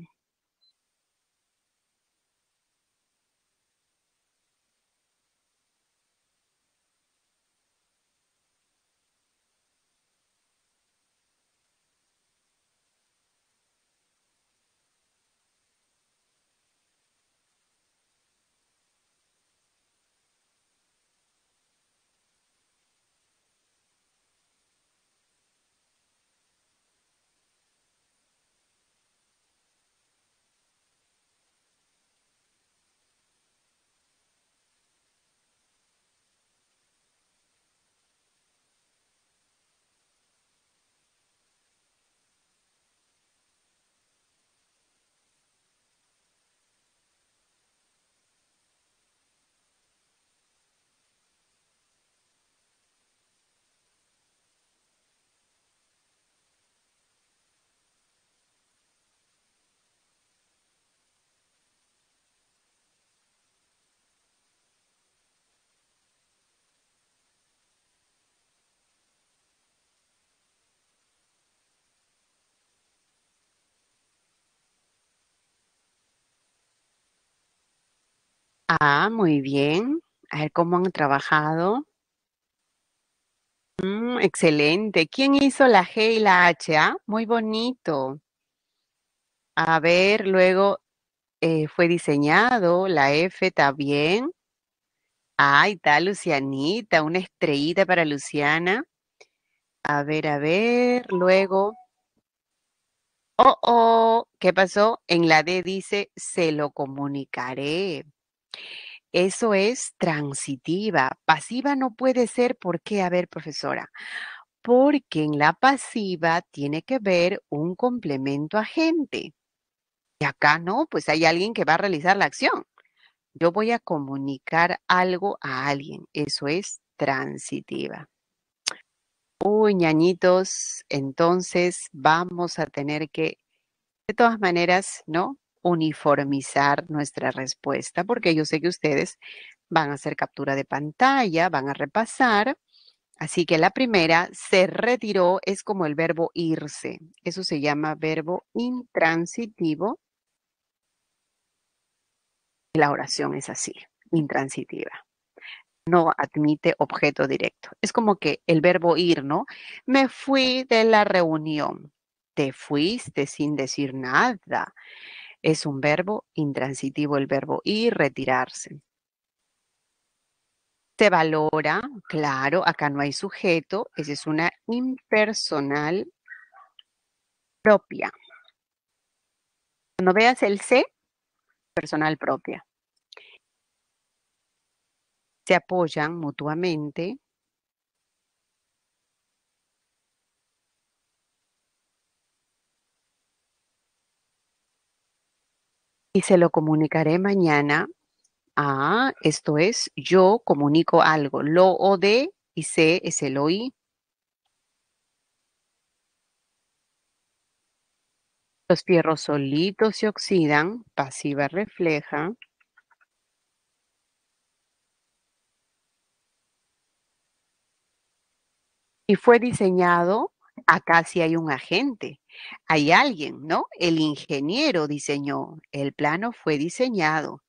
Ah, muy bien. A ver cómo han trabajado. Mm, excelente. ¿Quién hizo la G y la H? Ah? Muy bonito. A ver, luego eh, fue diseñado la F también. Ahí está Lucianita, una estrellita para Luciana. A ver, a ver, luego. Oh, oh, ¿qué pasó? En la D dice, se lo comunicaré. Eso es transitiva. Pasiva no puede ser, ¿por qué? A ver, profesora, porque en la pasiva tiene que ver un complemento agente. Y acá no, pues hay alguien que va a realizar la acción. Yo voy a comunicar algo a alguien. Eso es transitiva. Uy, ñañitos, entonces vamos a tener que, de todas maneras, ¿no? uniformizar nuestra respuesta, porque yo sé que ustedes van a hacer captura de pantalla, van a repasar. Así que la primera, se retiró, es como el verbo irse. Eso se llama verbo intransitivo. La oración es así, intransitiva. No admite objeto directo. Es como que el verbo ir, ¿no? Me fui de la reunión. Te fuiste sin decir nada es un verbo intransitivo el verbo ir, retirarse. Se valora, claro, acá no hay sujeto, esa es una impersonal propia. Cuando veas el C, personal propia. Se apoyan mutuamente, y se lo comunicaré mañana. Ah, esto es, yo comunico algo. Lo o de y C es el oí. Los fierros solitos se oxidan, pasiva refleja. Y fue diseñado, acá sí hay un agente. Hay alguien, ¿no? El ingeniero diseñó, el plano fue diseñado.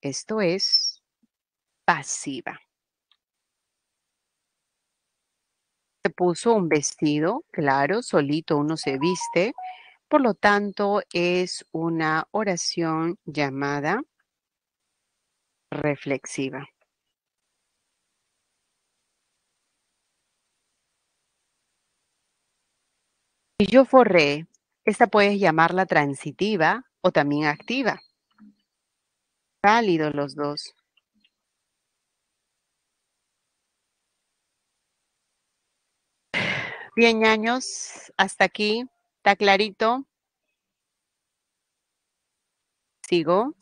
Esto es pasiva. Se puso un vestido, claro, solito uno se viste. Por lo tanto, es una oración llamada reflexiva. Si yo forré, esta puedes llamarla transitiva o también activa. Válidos los dos. Bien, años, hasta aquí. ¿Está clarito? ¿Sigo?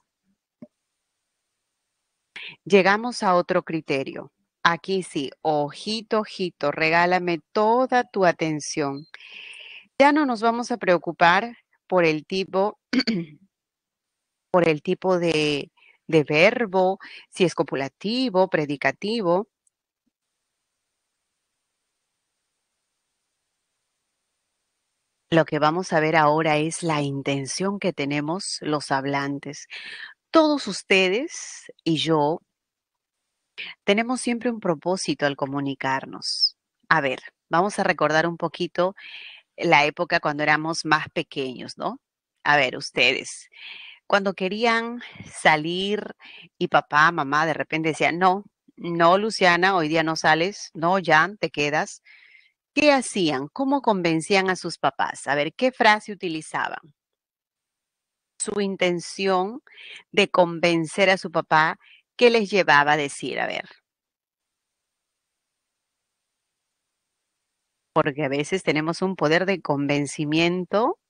Llegamos a otro criterio. Aquí sí, ojito, ojito, regálame toda tu atención ya no nos vamos a preocupar por el tipo, *clears throat* por el tipo de, de verbo, si es copulativo, predicativo. Lo que vamos a ver ahora es la intención que tenemos los hablantes. Todos ustedes y yo tenemos siempre un propósito al comunicarnos. A ver, vamos a recordar un poquito la época cuando éramos más pequeños, ¿no? A ver, ustedes, cuando querían salir y papá, mamá de repente decían, no, no, Luciana, hoy día no sales, no, ya, te quedas. ¿Qué hacían? ¿Cómo convencían a sus papás? A ver, ¿qué frase utilizaban? Su intención de convencer a su papá, ¿qué les llevaba a decir? A ver, porque a veces tenemos un poder de convencimiento.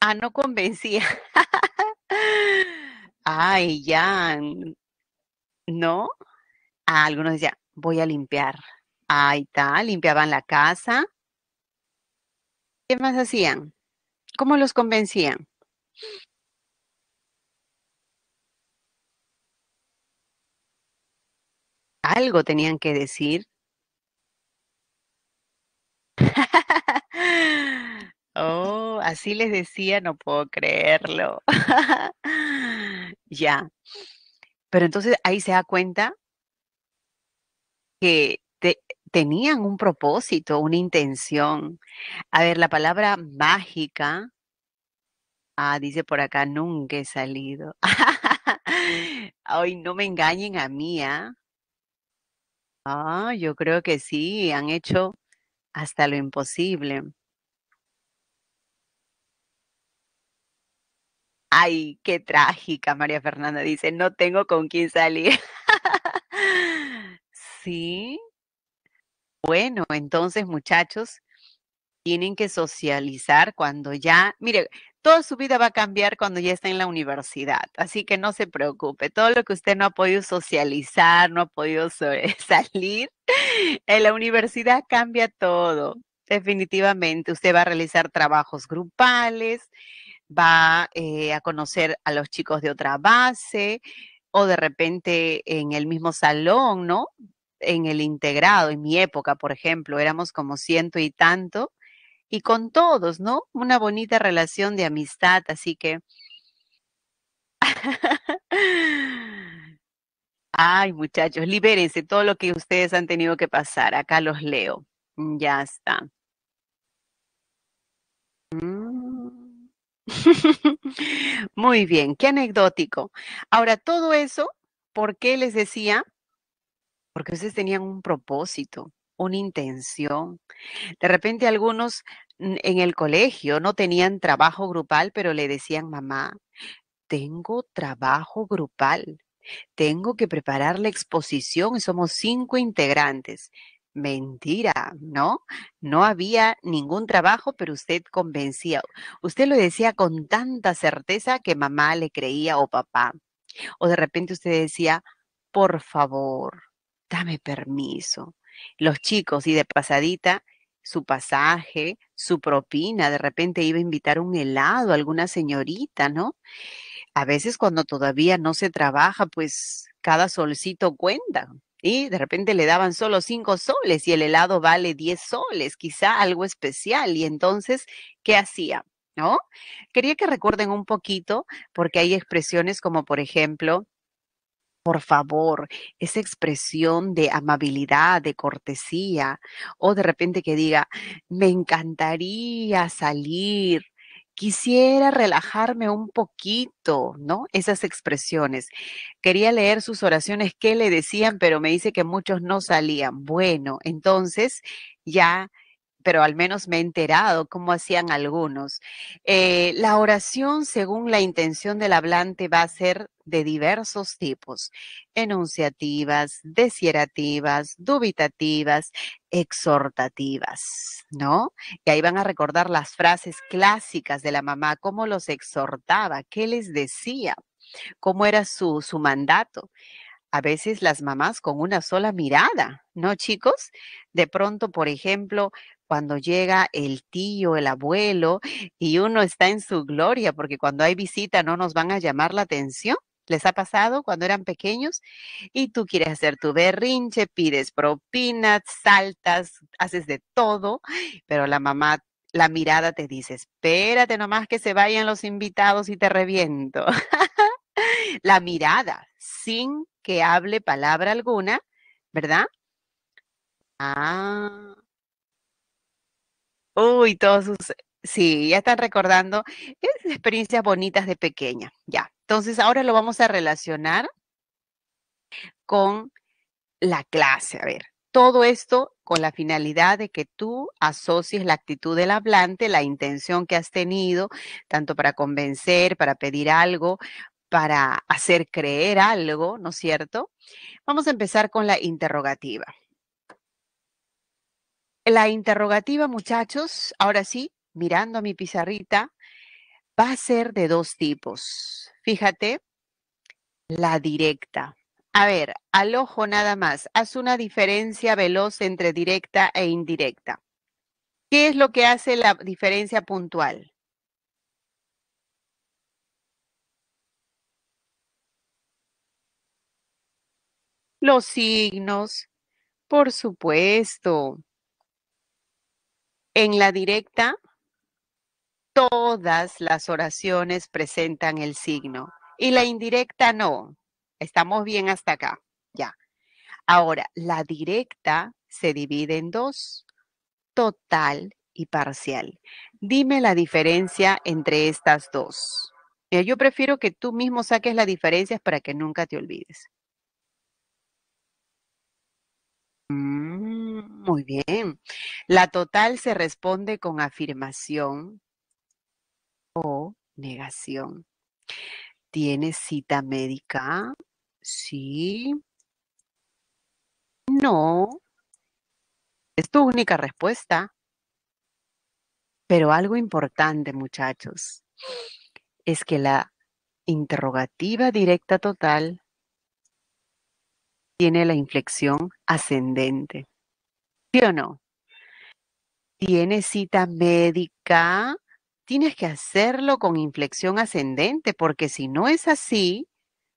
Ah, no convencía. *laughs* Ay, ya. ¿No? A ah, algunos decían, voy a limpiar. Ahí está, limpiaban la casa. ¿Qué más hacían? ¿Cómo los convencían? algo tenían que decir. *laughs* oh, así les decía, no puedo creerlo. *laughs* ya. Pero entonces ahí se da cuenta que tenían un propósito, una intención. A ver, la palabra mágica, ah, dice por acá, nunca he salido. *laughs* Ay, no me engañen a mí, ¿ah? Ah, yo creo que sí, han hecho hasta lo imposible. Ay, qué trágica, María Fernanda dice, no tengo con quién salir. *laughs* Sí, bueno, entonces muchachos, tienen que socializar cuando ya, mire, toda su vida va a cambiar cuando ya está en la universidad, así que no se preocupe, todo lo que usted no ha podido socializar, no ha podido *laughs* salir, en la universidad cambia todo, definitivamente. Usted va a realizar trabajos grupales, va eh, a conocer a los chicos de otra base o de repente en el mismo salón, ¿no? En el integrado, en mi época, por ejemplo, éramos como ciento y tanto y con todos, ¿no? Una bonita relación de amistad, así que... *laughs* Ay, muchachos, libérense todo lo que ustedes han tenido que pasar. Acá los leo. Ya está. Mm. *laughs* Muy bien, qué anecdótico. Ahora, todo eso, ¿por qué les decía? Porque ustedes tenían un propósito una intención. De repente algunos en el colegio no tenían trabajo grupal, pero le decían, mamá, tengo trabajo grupal, tengo que preparar la exposición y somos cinco integrantes. Mentira, ¿no? No había ningún trabajo, pero usted convencía. Usted lo decía con tanta certeza que mamá le creía o papá. O de repente usted decía, por favor, dame permiso, los chicos y de pasadita su pasaje, su propina, de repente iba a invitar un helado a alguna señorita, ¿no? A veces cuando todavía no se trabaja, pues cada solcito cuenta. Y de repente le daban solo cinco soles y el helado vale diez soles, quizá algo especial. Y entonces, ¿qué hacía? ¿No? Quería que recuerden un poquito, porque hay expresiones como, por ejemplo, por favor, esa expresión de amabilidad, de cortesía, o de repente que diga, me encantaría salir, quisiera relajarme un poquito, ¿no? Esas expresiones. Quería leer sus oraciones, que le decían, pero me dice que muchos no salían. Bueno, entonces ya pero al menos me he enterado cómo hacían algunos. Eh, la oración según la intención del hablante va a ser de diversos tipos, enunciativas, desierativas, dubitativas, exhortativas, ¿no? Y ahí van a recordar las frases clásicas de la mamá, cómo los exhortaba, qué les decía, cómo era su, su mandato a veces las mamás con una sola mirada, ¿no, chicos? De pronto, por ejemplo, cuando llega el tío, el abuelo, y uno está en su gloria, porque cuando hay visita no nos van a llamar la atención. ¿Les ha pasado cuando eran pequeños? Y tú quieres hacer tu berrinche, pides propinas, saltas, haces de todo, pero la mamá, la mirada te dice, espérate nomás que se vayan los invitados y te reviento. *laughs* la mirada, sin que hable palabra alguna, ¿verdad? Ah, Uy, todos sus, sí, ya están recordando esas experiencias bonitas de pequeña, ya. Entonces ahora lo vamos a relacionar con la clase. A ver, todo esto con la finalidad de que tú asocies la actitud del hablante, la intención que has tenido, tanto para convencer, para pedir algo, para hacer creer algo, ¿no es cierto? Vamos a empezar con la interrogativa. La interrogativa, muchachos, ahora sí, mirando a mi pizarrita, va a ser de dos tipos. Fíjate, la directa. A ver, al ojo nada más, haz una diferencia veloz entre directa e indirecta. ¿Qué es lo que hace la diferencia puntual? Los signos, por supuesto. En la directa, todas las oraciones presentan el signo y la indirecta no. Estamos bien hasta acá, ya. Ahora, la directa se divide en dos, total y parcial. Dime la diferencia entre estas dos. Yo prefiero que tú mismo saques las diferencias para que nunca te olvides. Mm, muy bien. La total se responde con afirmación o negación. ¿Tienes cita médica? Sí. No. Es tu única respuesta. Pero algo importante, muchachos, es que la interrogativa directa total tiene la inflexión ascendente. ¿Sí o no? Tienes cita médica, tienes que hacerlo con inflexión ascendente, porque si no es así,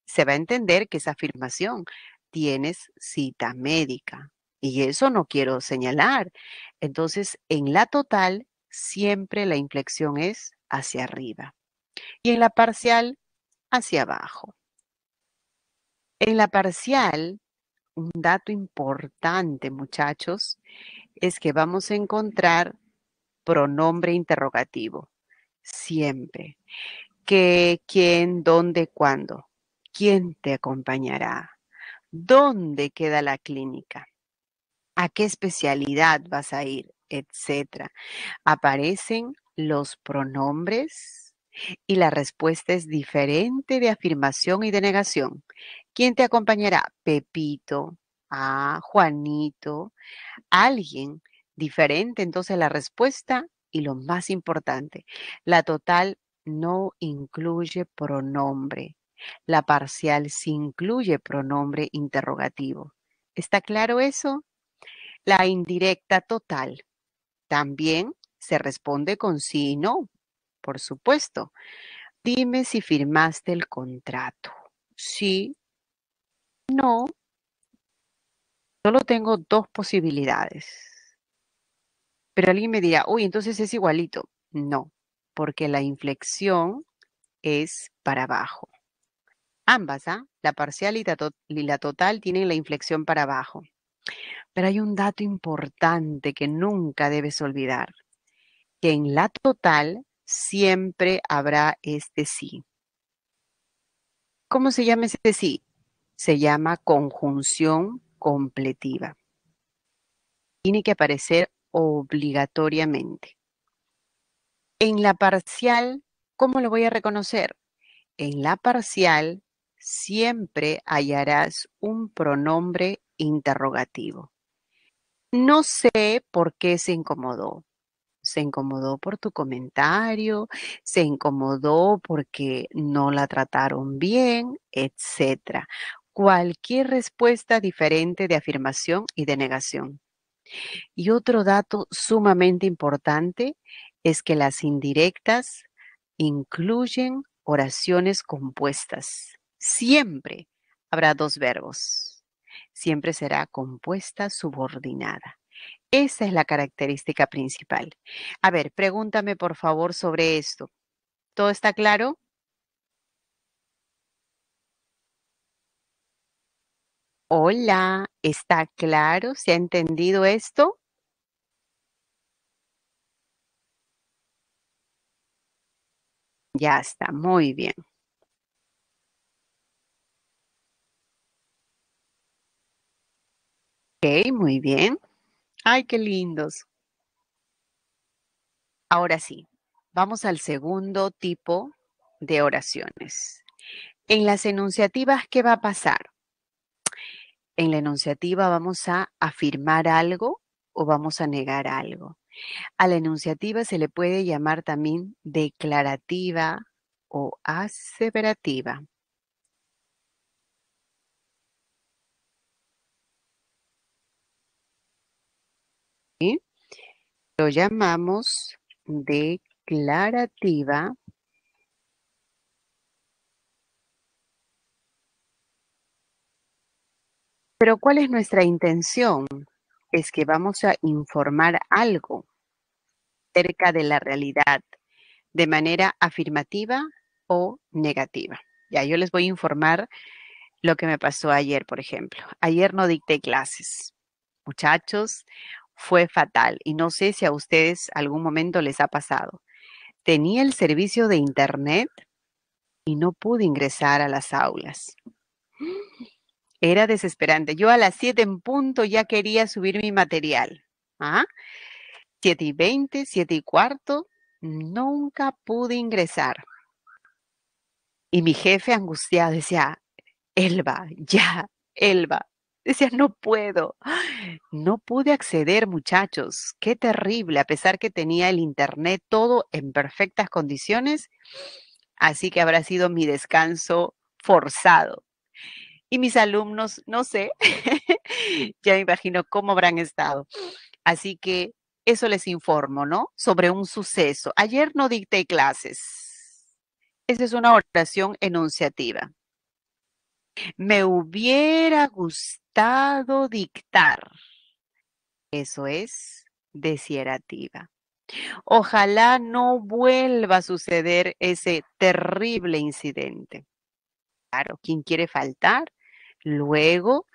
se va a entender que esa afirmación, tienes cita médica. Y eso no quiero señalar. Entonces, en la total, siempre la inflexión es hacia arriba. Y en la parcial, hacia abajo. En la parcial, un dato importante, muchachos, es que vamos a encontrar pronombre interrogativo, siempre. ¿Qué, quién, dónde, cuándo? ¿Quién te acompañará? ¿Dónde queda la clínica? ¿A qué especialidad vas a ir? Etcétera. Aparecen los pronombres y la respuesta es diferente de afirmación y de negación. ¿Quién te acompañará? Pepito, ah, Juanito, alguien diferente. Entonces la respuesta y lo más importante, la total no incluye pronombre. La parcial sí incluye pronombre interrogativo. ¿Está claro eso? La indirecta total también se responde con sí y no, por supuesto. Dime si firmaste el contrato. Sí. No. Solo tengo dos posibilidades. Pero alguien me dirá, uy, entonces es igualito. No, porque la inflexión es para abajo. Ambas, ¿ah? La parcial y la total tienen la inflexión para abajo. Pero hay un dato importante que nunca debes olvidar, que en la total siempre habrá este sí. ¿Cómo se llama este sí? Se llama conjunción completiva. Tiene que aparecer obligatoriamente. En la parcial, ¿cómo lo voy a reconocer? En la parcial siempre hallarás un pronombre interrogativo. No sé por qué se incomodó se incomodó por tu comentario, se incomodó porque no la trataron bien, etc. Cualquier respuesta diferente de afirmación y de negación. Y otro dato sumamente importante es que las indirectas incluyen oraciones compuestas. Siempre habrá dos verbos. Siempre será compuesta subordinada. Esa es la característica principal. A ver, pregúntame por favor sobre esto. ¿Todo está claro? Hola, ¿está claro? ¿Se ha entendido esto? Ya está, muy bien. Ok, muy bien. Ay, qué lindos. Ahora sí, vamos al segundo tipo de oraciones. En las enunciativas, ¿qué va a pasar? En la enunciativa vamos a afirmar algo o vamos a negar algo. A la enunciativa se le puede llamar también declarativa o aseverativa. Lo llamamos declarativa Pero ¿cuál es nuestra intención? Es que vamos a informar algo acerca de la realidad de manera afirmativa o negativa. Ya, yo les voy a informar lo que me pasó ayer, por ejemplo. Ayer no dicté clases. Muchachos, fue fatal y no sé si a ustedes algún momento les ha pasado. Tenía el servicio de internet y no pude ingresar a las aulas. Era desesperante. Yo a las 7 en punto ya quería subir mi material. ¿Ah? 7 y 20, 7 y cuarto, nunca pude ingresar. Y mi jefe angustiado decía, Elba, ya, Elba, Decía, no puedo, no pude acceder muchachos, qué terrible, a pesar que tenía el internet todo en perfectas condiciones, así que habrá sido mi descanso forzado. Y mis alumnos, no sé, *laughs* ya me imagino cómo habrán estado. Así que eso les informo, ¿no? Sobre un suceso. Ayer no dicté clases. Esa es una oración enunciativa. Me hubiera gustado dictar. Eso es desierativa Ojalá no vuelva a suceder ese terrible incidente. Claro, ¿quién quiere faltar? Luego,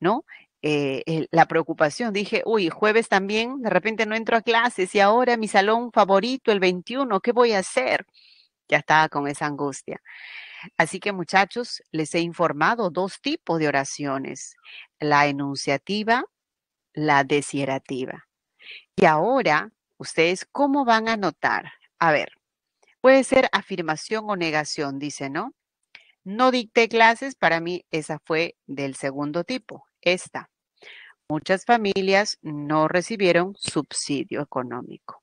¿no? Eh, la preocupación, dije, uy, jueves también, de repente no entro a clases y ahora mi salón favorito, el 21, ¿qué voy a hacer? Ya estaba con esa angustia. Así que muchachos, les he informado dos tipos de oraciones, la enunciativa, la desierativa. Y ahora, ustedes, ¿cómo van a notar? A ver, puede ser afirmación o negación, dice, ¿no? No dicté clases, para mí esa fue del segundo tipo, esta. Muchas familias no recibieron subsidio económico.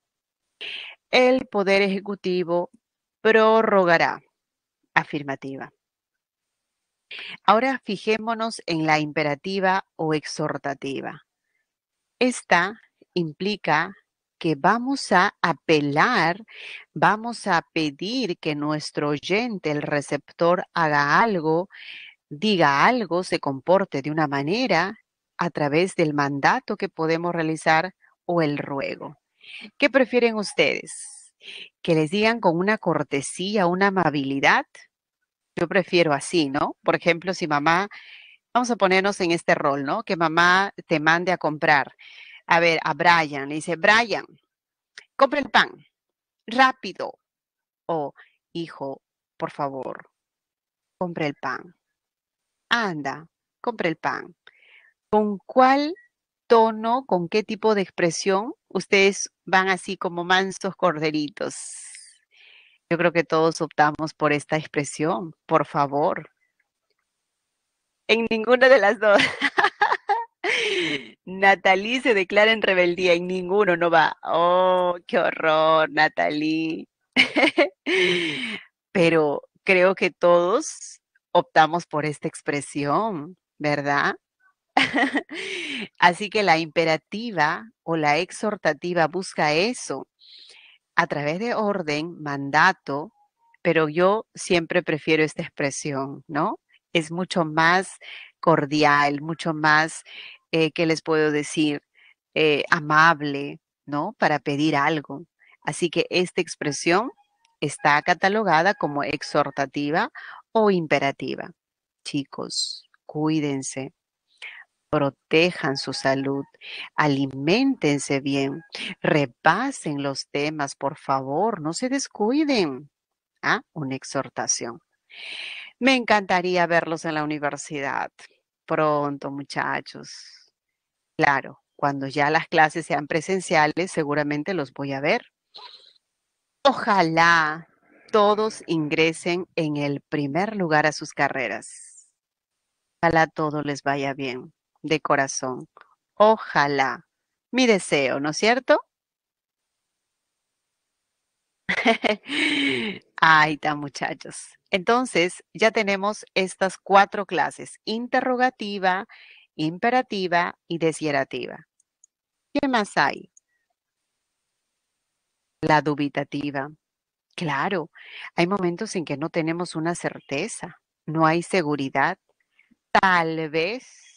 El Poder Ejecutivo prorrogará afirmativa. Ahora fijémonos en la imperativa o exhortativa. Esta implica que vamos a apelar, vamos a pedir que nuestro oyente, el receptor, haga algo, diga algo, se comporte de una manera a través del mandato que podemos realizar o el ruego. ¿Qué prefieren ustedes? que les digan con una cortesía, una amabilidad. Yo prefiero así, ¿no? Por ejemplo, si mamá, vamos a ponernos en este rol, ¿no? Que mamá te mande a comprar. A ver, a Brian, le dice, Brian, compra el pan, rápido. O, hijo, por favor, compra el pan. Anda, compra el pan. ¿Con cuál tono, con qué tipo de expresión, ustedes van así como mansos corderitos. Yo creo que todos optamos por esta expresión, por favor. En ninguna de las dos. *laughs* Natalie se declara en rebeldía, en ninguno no va. Oh, qué horror, Natalie. *laughs* Pero creo que todos optamos por esta expresión, ¿verdad? *laughs* Así que la imperativa o la exhortativa busca eso a través de orden, mandato, pero yo siempre prefiero esta expresión, ¿no? Es mucho más cordial, mucho más, eh, ¿qué les puedo decir? Eh, amable, ¿no? Para pedir algo. Así que esta expresión está catalogada como exhortativa o imperativa. Chicos, cuídense protejan su salud, alimentense bien, repasen los temas, por favor, no se descuiden. ¿Ah? Una exhortación. Me encantaría verlos en la universidad pronto, muchachos. Claro, cuando ya las clases sean presenciales, seguramente los voy a ver. Ojalá todos ingresen en el primer lugar a sus carreras. Ojalá todo les vaya bien de corazón. Ojalá. Mi deseo, ¿no es cierto? *laughs* Ahí está, muchachos. Entonces, ya tenemos estas cuatro clases, interrogativa, imperativa y desiderativa. ¿Qué más hay? La dubitativa. Claro, hay momentos en que no tenemos una certeza, no hay seguridad. Tal vez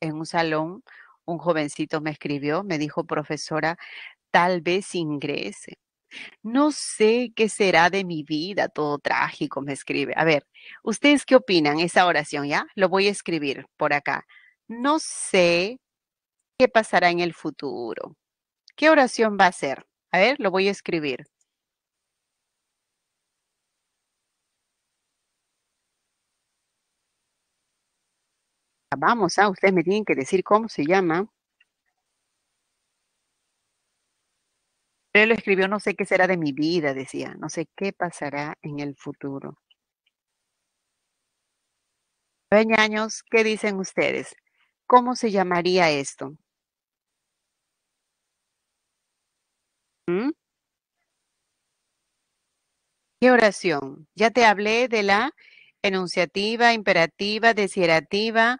en un salón, un jovencito me escribió, me dijo, profesora, tal vez ingrese. No sé qué será de mi vida, todo trágico, me escribe. A ver, ¿ustedes qué opinan esa oración, ya? Lo voy a escribir por acá. No sé qué pasará en el futuro. ¿Qué oración va a ser? A ver, lo voy a escribir. Vamos, a ah, ustedes me tienen que decir cómo se llama. Él lo escribió, no sé qué será de mi vida, decía, no sé qué pasará en el futuro. Veñaños ¿qué dicen ustedes? ¿Cómo se llamaría esto? ¿Mm? ¿Qué oración? Ya te hablé de la enunciativa, imperativa, desiderativa,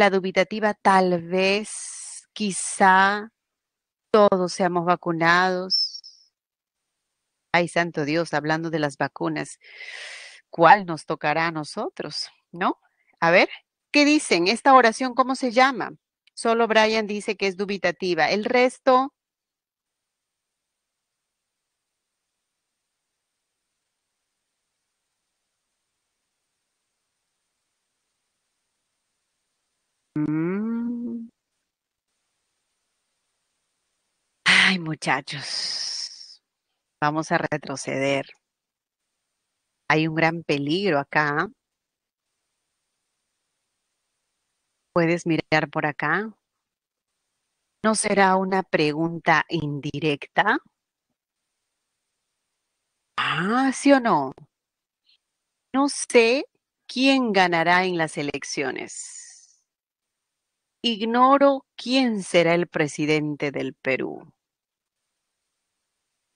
la dubitativa, tal vez, quizá todos seamos vacunados. Ay, santo Dios, hablando de las vacunas, ¿cuál nos tocará a nosotros? ¿No? A ver, ¿qué dicen? ¿Esta oración cómo se llama? Solo Brian dice que es dubitativa. El resto Ay, muchachos, vamos a retroceder. Hay un gran peligro acá. Puedes mirar por acá. ¿No será una pregunta indirecta? Ah, sí o no. No sé quién ganará en las elecciones. Ignoro quién será el presidente del Perú.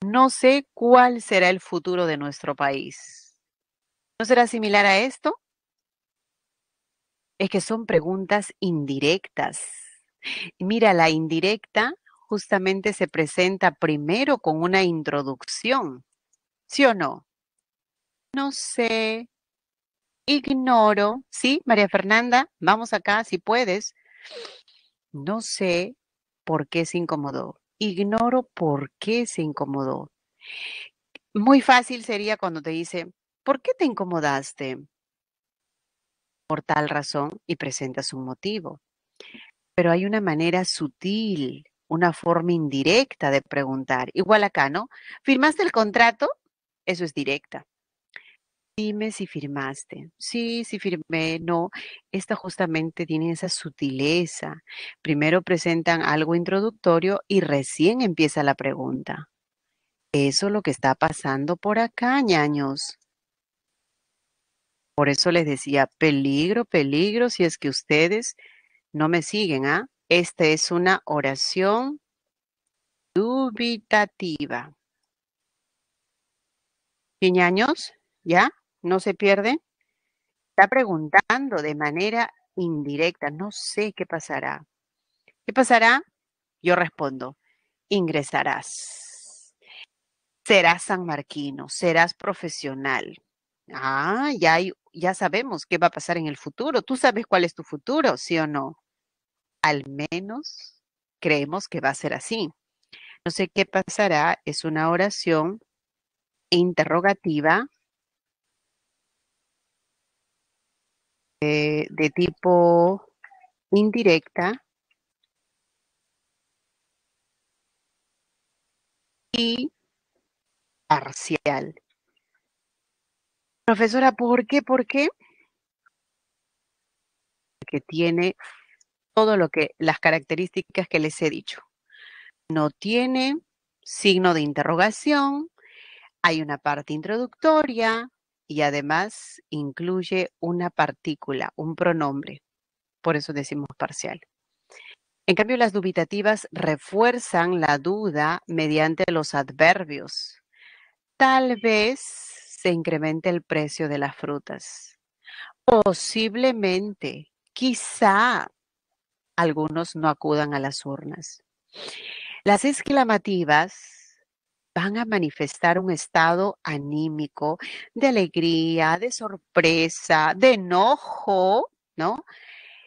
No sé cuál será el futuro de nuestro país. ¿No será similar a esto? Es que son preguntas indirectas. Mira, la indirecta justamente se presenta primero con una introducción. ¿Sí o no? No sé. Ignoro. ¿Sí, María Fernanda? Vamos acá si puedes. No sé por qué se incomodó. Ignoro por qué se incomodó. Muy fácil sería cuando te dice, ¿por qué te incomodaste? Por tal razón y presentas un motivo. Pero hay una manera sutil, una forma indirecta de preguntar. Igual acá, ¿no? ¿Firmaste el contrato? Eso es directa. Dime si firmaste. Sí, sí firmé, no. Esta justamente tiene esa sutileza. Primero presentan algo introductorio y recién empieza la pregunta. Eso es lo que está pasando por acá, ñaños. Por eso les decía, peligro, peligro, si es que ustedes no me siguen, ¿ah? Esta es una oración dubitativa. ¿Y ñaños? ¿Ya? no se pierde. Está preguntando de manera indirecta, no sé qué pasará. ¿Qué pasará? Yo respondo, ingresarás. Serás marquino. serás profesional. Ah, ya, ya sabemos qué va a pasar en el futuro. Tú sabes cuál es tu futuro, ¿sí o no? Al menos creemos que va a ser así. No sé qué pasará, es una oración interrogativa de tipo indirecta y parcial. Profesora, ¿por qué? ¿Por qué? Porque tiene todo lo que, las características que les he dicho. No tiene signo de interrogación, hay una parte introductoria, y además incluye una partícula, un pronombre. Por eso decimos parcial. En cambio, las dubitativas refuerzan la duda mediante los adverbios. Tal vez se incremente el precio de las frutas. Posiblemente, quizá, algunos no acudan a las urnas. Las exclamativas van a manifestar un estado anímico de alegría, de sorpresa, de enojo, ¿no?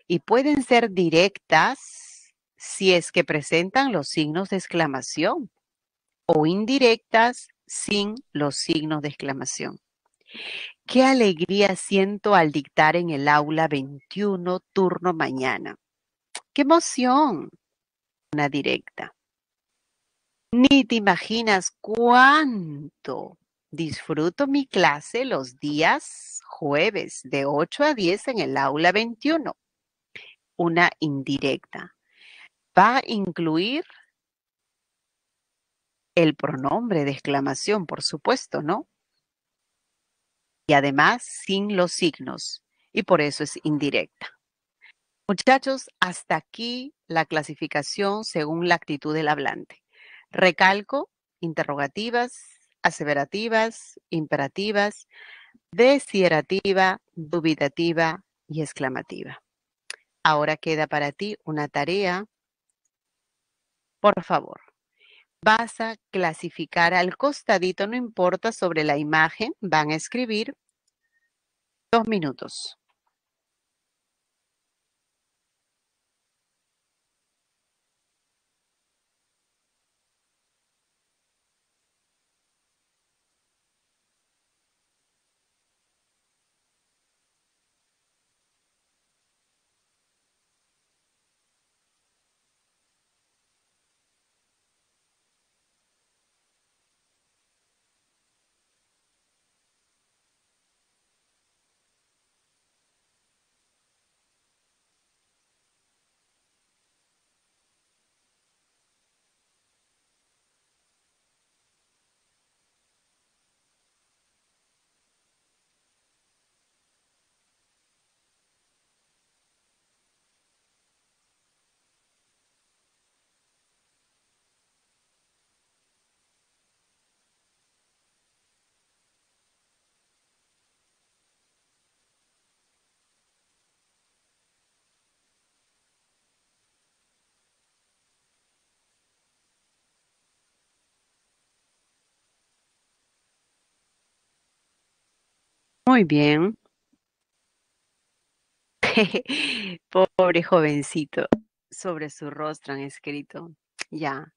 Y pueden ser directas si es que presentan los signos de exclamación o indirectas sin los signos de exclamación. Qué alegría siento al dictar en el aula 21 turno mañana. Qué emoción. Una directa. Ni te imaginas cuánto disfruto mi clase los días jueves de 8 a 10 en el aula 21. Una indirecta. Va a incluir el pronombre de exclamación, por supuesto, ¿no? Y además sin los signos. Y por eso es indirecta. Muchachos, hasta aquí la clasificación según la actitud del hablante. Recalco, interrogativas, aseverativas, imperativas, desiderativa, dubitativa y exclamativa. Ahora queda para ti una tarea. Por favor, vas a clasificar al costadito, no importa, sobre la imagen, van a escribir dos minutos. Muy bien. *laughs* Pobre jovencito. Sobre su rostro han escrito. Ya.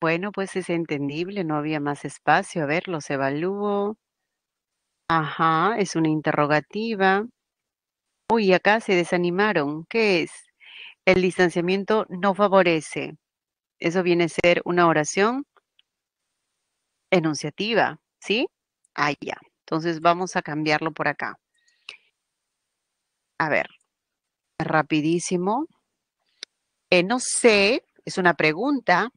Bueno, pues es entendible, no había más espacio. A ver, los evalúo. Ajá, es una interrogativa. Uy, acá se desanimaron. ¿Qué es? El distanciamiento no favorece. Eso viene a ser una oración enunciativa, ¿sí? Ah, ya. Entonces vamos a cambiarlo por acá. A ver, rapidísimo. Eh, no sé, es una pregunta.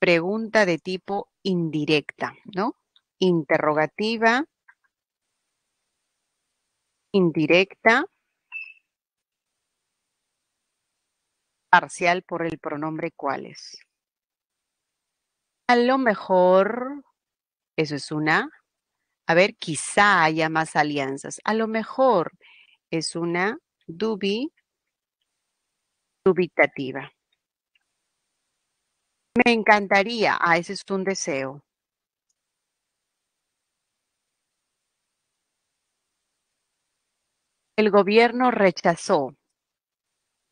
Pregunta de tipo indirecta, ¿no? Interrogativa, indirecta, parcial por el pronombre cuáles. A lo mejor eso es una. A ver, quizá haya más alianzas. A lo mejor es una dubi, dubitativa. Me encantaría. Ah, ese es un deseo. El gobierno rechazó.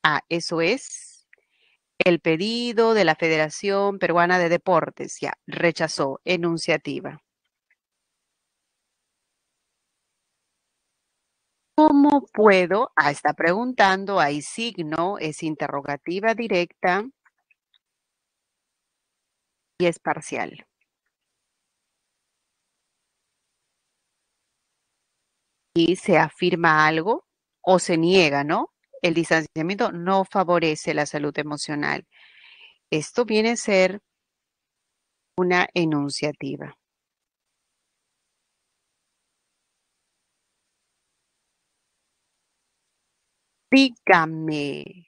Ah, eso es el pedido de la Federación Peruana de Deportes. Ya, rechazó. Enunciativa. ¿Cómo puedo? Ah, está preguntando, hay signo, es interrogativa directa y es parcial. Y se afirma algo o se niega, ¿no? el distanciamiento no favorece la salud emocional. Esto viene a ser una enunciativa. Dígame.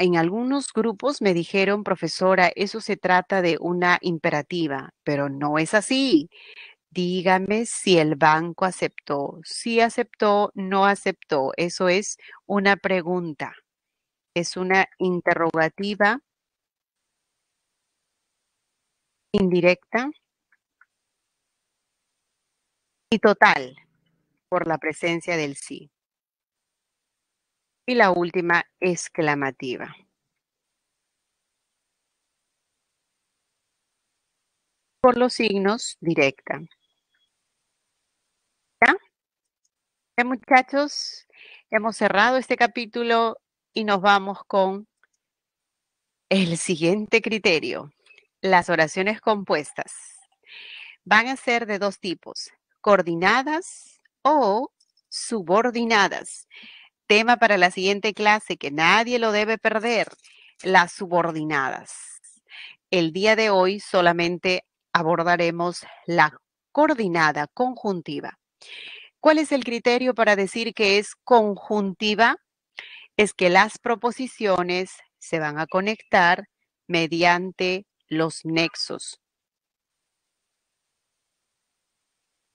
En algunos grupos me dijeron, profesora, eso se trata de una imperativa, pero no es así dígame si el banco aceptó, si aceptó, no aceptó. Eso es una pregunta, es una interrogativa indirecta y total por la presencia del sí. Y la última exclamativa. Por los signos directa. muchachos, hemos cerrado este capítulo y nos vamos con el siguiente criterio. Las oraciones compuestas van a ser de dos tipos, coordinadas o subordinadas. Tema para la siguiente clase que nadie lo debe perder, las subordinadas. El día de hoy solamente abordaremos la coordinada conjuntiva. ¿Cuál es el criterio para decir que es conjuntiva? Es que las proposiciones se van a conectar mediante los nexos.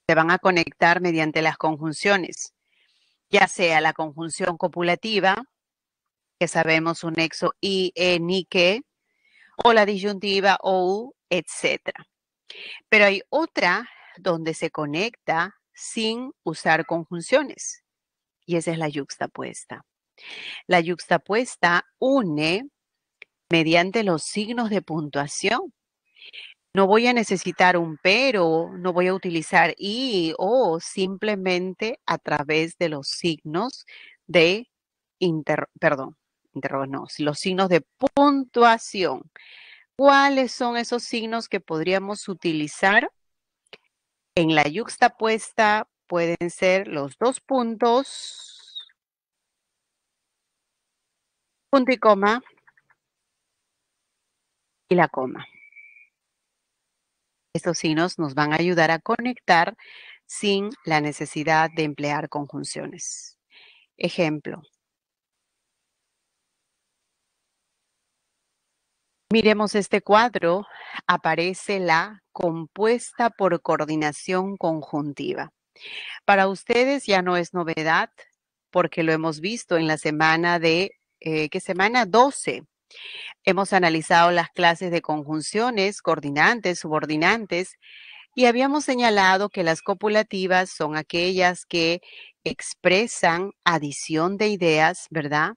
Se van a conectar mediante las conjunciones, ya sea la conjunción copulativa, que sabemos un nexo y, e, y que, o la disyuntiva o, etc. Pero hay otra donde se conecta sin usar conjunciones. Y esa es la yuxtapuesta. La yuxtapuesta une mediante los signos de puntuación. No voy a necesitar un pero, no voy a utilizar y o simplemente a través de los signos de inter, perdón, los signos de puntuación. ¿Cuáles son esos signos que podríamos utilizar? en la yuxtapuesta pueden ser los dos puntos, punto y coma, y la coma. Estos signos nos van a ayudar a conectar sin la necesidad de emplear conjunciones. Ejemplo, Miremos este cuadro, aparece la compuesta por coordinación conjuntiva. Para ustedes ya no es novedad porque lo hemos visto en la semana de, eh, ¿qué semana? 12. Hemos analizado las clases de conjunciones, coordinantes, subordinantes, y habíamos señalado que las copulativas son aquellas que expresan adición de ideas, ¿verdad?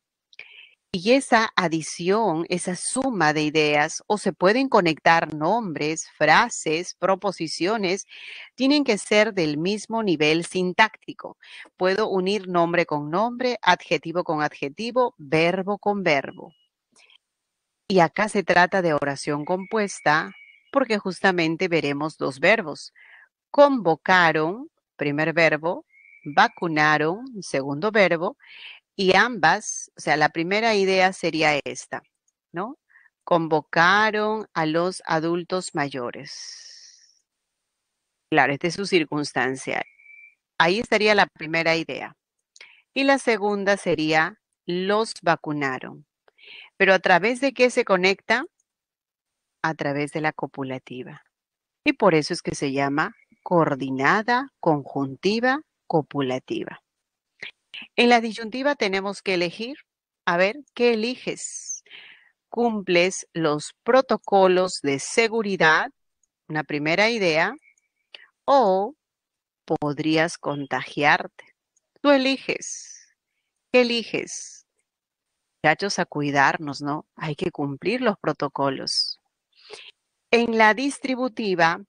Y esa adición, esa suma de ideas, o se pueden conectar nombres, frases, proposiciones, tienen que ser del mismo nivel sintáctico. Puedo unir nombre con nombre, adjetivo con adjetivo, verbo con verbo. Y acá se trata de oración compuesta porque justamente veremos dos verbos. Convocaron, primer verbo, vacunaron, segundo verbo, y ambas, o sea, la primera idea sería esta, ¿no? Convocaron a los adultos mayores. Claro, esta es su circunstancia. Ahí estaría la primera idea. Y la segunda sería, los vacunaron. Pero a través de qué se conecta? A través de la copulativa. Y por eso es que se llama coordinada conjuntiva copulativa. En la disyuntiva tenemos que elegir, a ver, ¿qué eliges? ¿Cumples los protocolos de seguridad? Una primera idea. ¿O podrías contagiarte? Tú eliges. ¿Qué eliges? Muchachos, a cuidarnos, ¿no? Hay que cumplir los protocolos. En la distributiva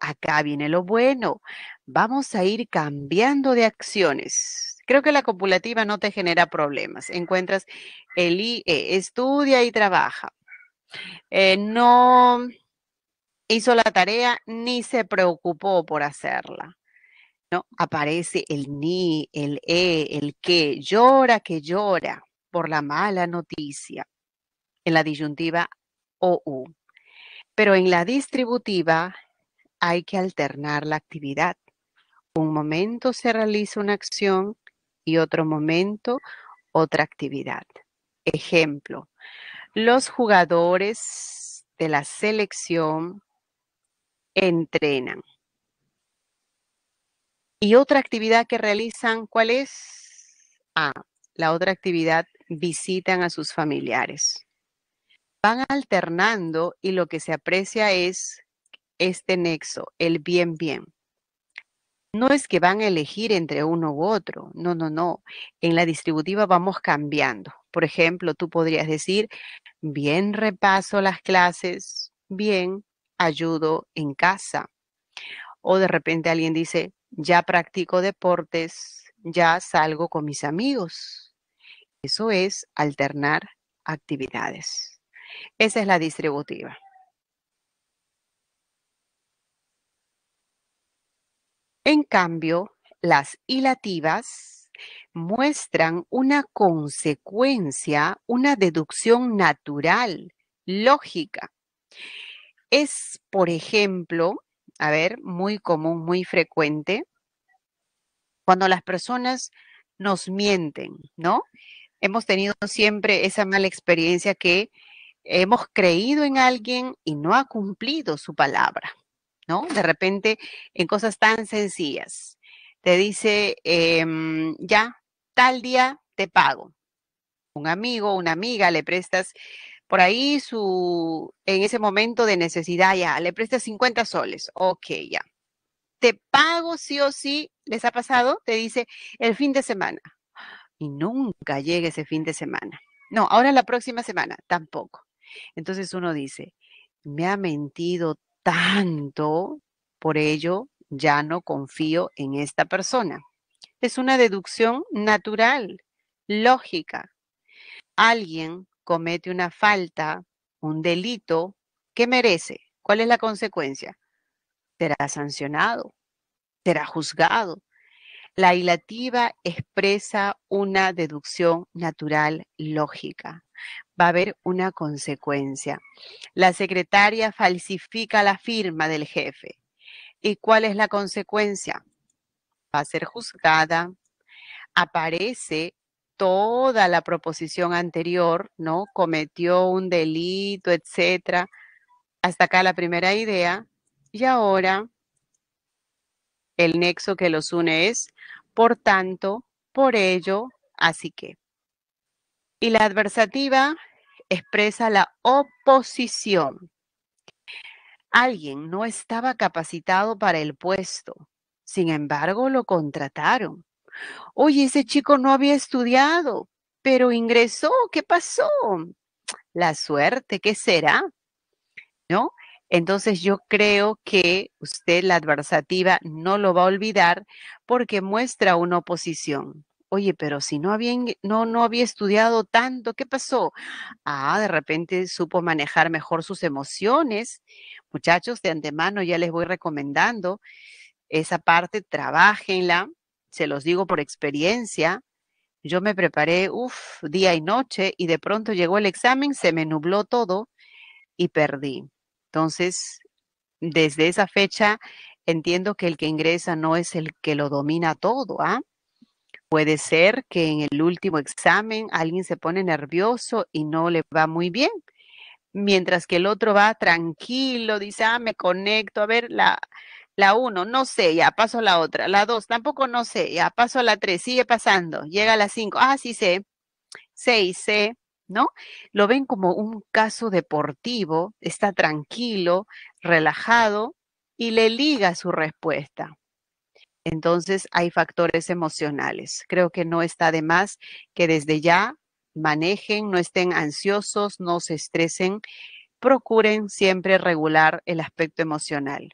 acá viene lo bueno. Vamos a ir cambiando de acciones. Creo que la copulativa no te genera problemas. Encuentras el IE, eh, estudia y trabaja. Eh, no hizo la tarea ni se preocupó por hacerla. ¿no? Aparece el ni, el e, el que, llora que llora por la mala noticia en la disyuntiva OU. Pero en la distributiva, hay que alternar la actividad. Un momento se realiza una acción y otro momento otra actividad. Ejemplo, los jugadores de la selección entrenan. Y otra actividad que realizan, ¿cuál es? Ah, la otra actividad, visitan a sus familiares. Van alternando y lo que se aprecia es este nexo, el bien bien. No es que van a elegir entre uno u otro, no, no, no. En la distributiva vamos cambiando. Por ejemplo, tú podrías decir, bien repaso las clases, bien ayudo en casa. O de repente alguien dice, ya practico deportes, ya salgo con mis amigos. Eso es alternar actividades. Esa es la distributiva. En cambio, las ilativas muestran una consecuencia, una deducción natural, lógica. Es, por ejemplo, a ver, muy común, muy frecuente, cuando las personas nos mienten, ¿no? Hemos tenido siempre esa mala experiencia que hemos creído en alguien y no ha cumplido su palabra. De repente en cosas tan sencillas. Te dice, em, ya, tal día te pago. Un amigo, una amiga, le prestas por ahí su, en ese momento de necesidad, ya, le prestas 50 soles. Ok, ya. Te pago sí o sí, ¿les ha pasado? Te dice el fin de semana. Y nunca llega ese fin de semana. No, ahora la próxima semana, tampoco. Entonces uno dice, me ha mentido tanto, por ello ya no confío en esta persona. Es una deducción natural, lógica. Alguien comete una falta, un delito, ¿qué merece? ¿Cuál es la consecuencia? Será sancionado, será juzgado. La hilativa expresa una deducción natural lógica va a haber una consecuencia. La secretaria falsifica la firma del jefe. ¿Y cuál es la consecuencia? Va a ser juzgada. Aparece toda la proposición anterior, ¿no? Cometió un delito, etcétera. Hasta acá la primera idea. Y ahora el nexo que los une es, por tanto, por ello, así que y la adversativa expresa la oposición. Alguien no estaba capacitado para el puesto, sin embargo lo contrataron. Oye, ese chico no había estudiado, pero ingresó, ¿qué pasó? La suerte, ¿qué será? ¿No? Entonces yo creo que usted la adversativa no lo va a olvidar porque muestra una oposición oye, pero si no había, no, no había estudiado tanto, ¿qué pasó? Ah, de repente supo manejar mejor sus emociones. Muchachos, de antemano ya les voy recomendando esa parte, trabajenla, se los digo por experiencia. Yo me preparé, uff, día y noche, y de pronto llegó el examen, se me nubló todo y perdí. Entonces, desde esa fecha, entiendo que el que ingresa no es el que lo domina todo, ¿ah? Puede ser que en el último examen alguien se pone nervioso y no le va muy bien, mientras que el otro va tranquilo, dice, ah, me conecto, a ver, la, la uno, no sé, ya paso a la otra, la dos, tampoco no sé, ya paso a la tres, sigue pasando, llega a la cinco, ah, sí sé, seis sé, ¿no? Lo ven como un caso deportivo, está tranquilo, relajado y le liga su respuesta. Entonces hay factores emocionales. Creo que no está de más que desde ya manejen, no estén ansiosos, no se estresen, procuren siempre regular el aspecto emocional.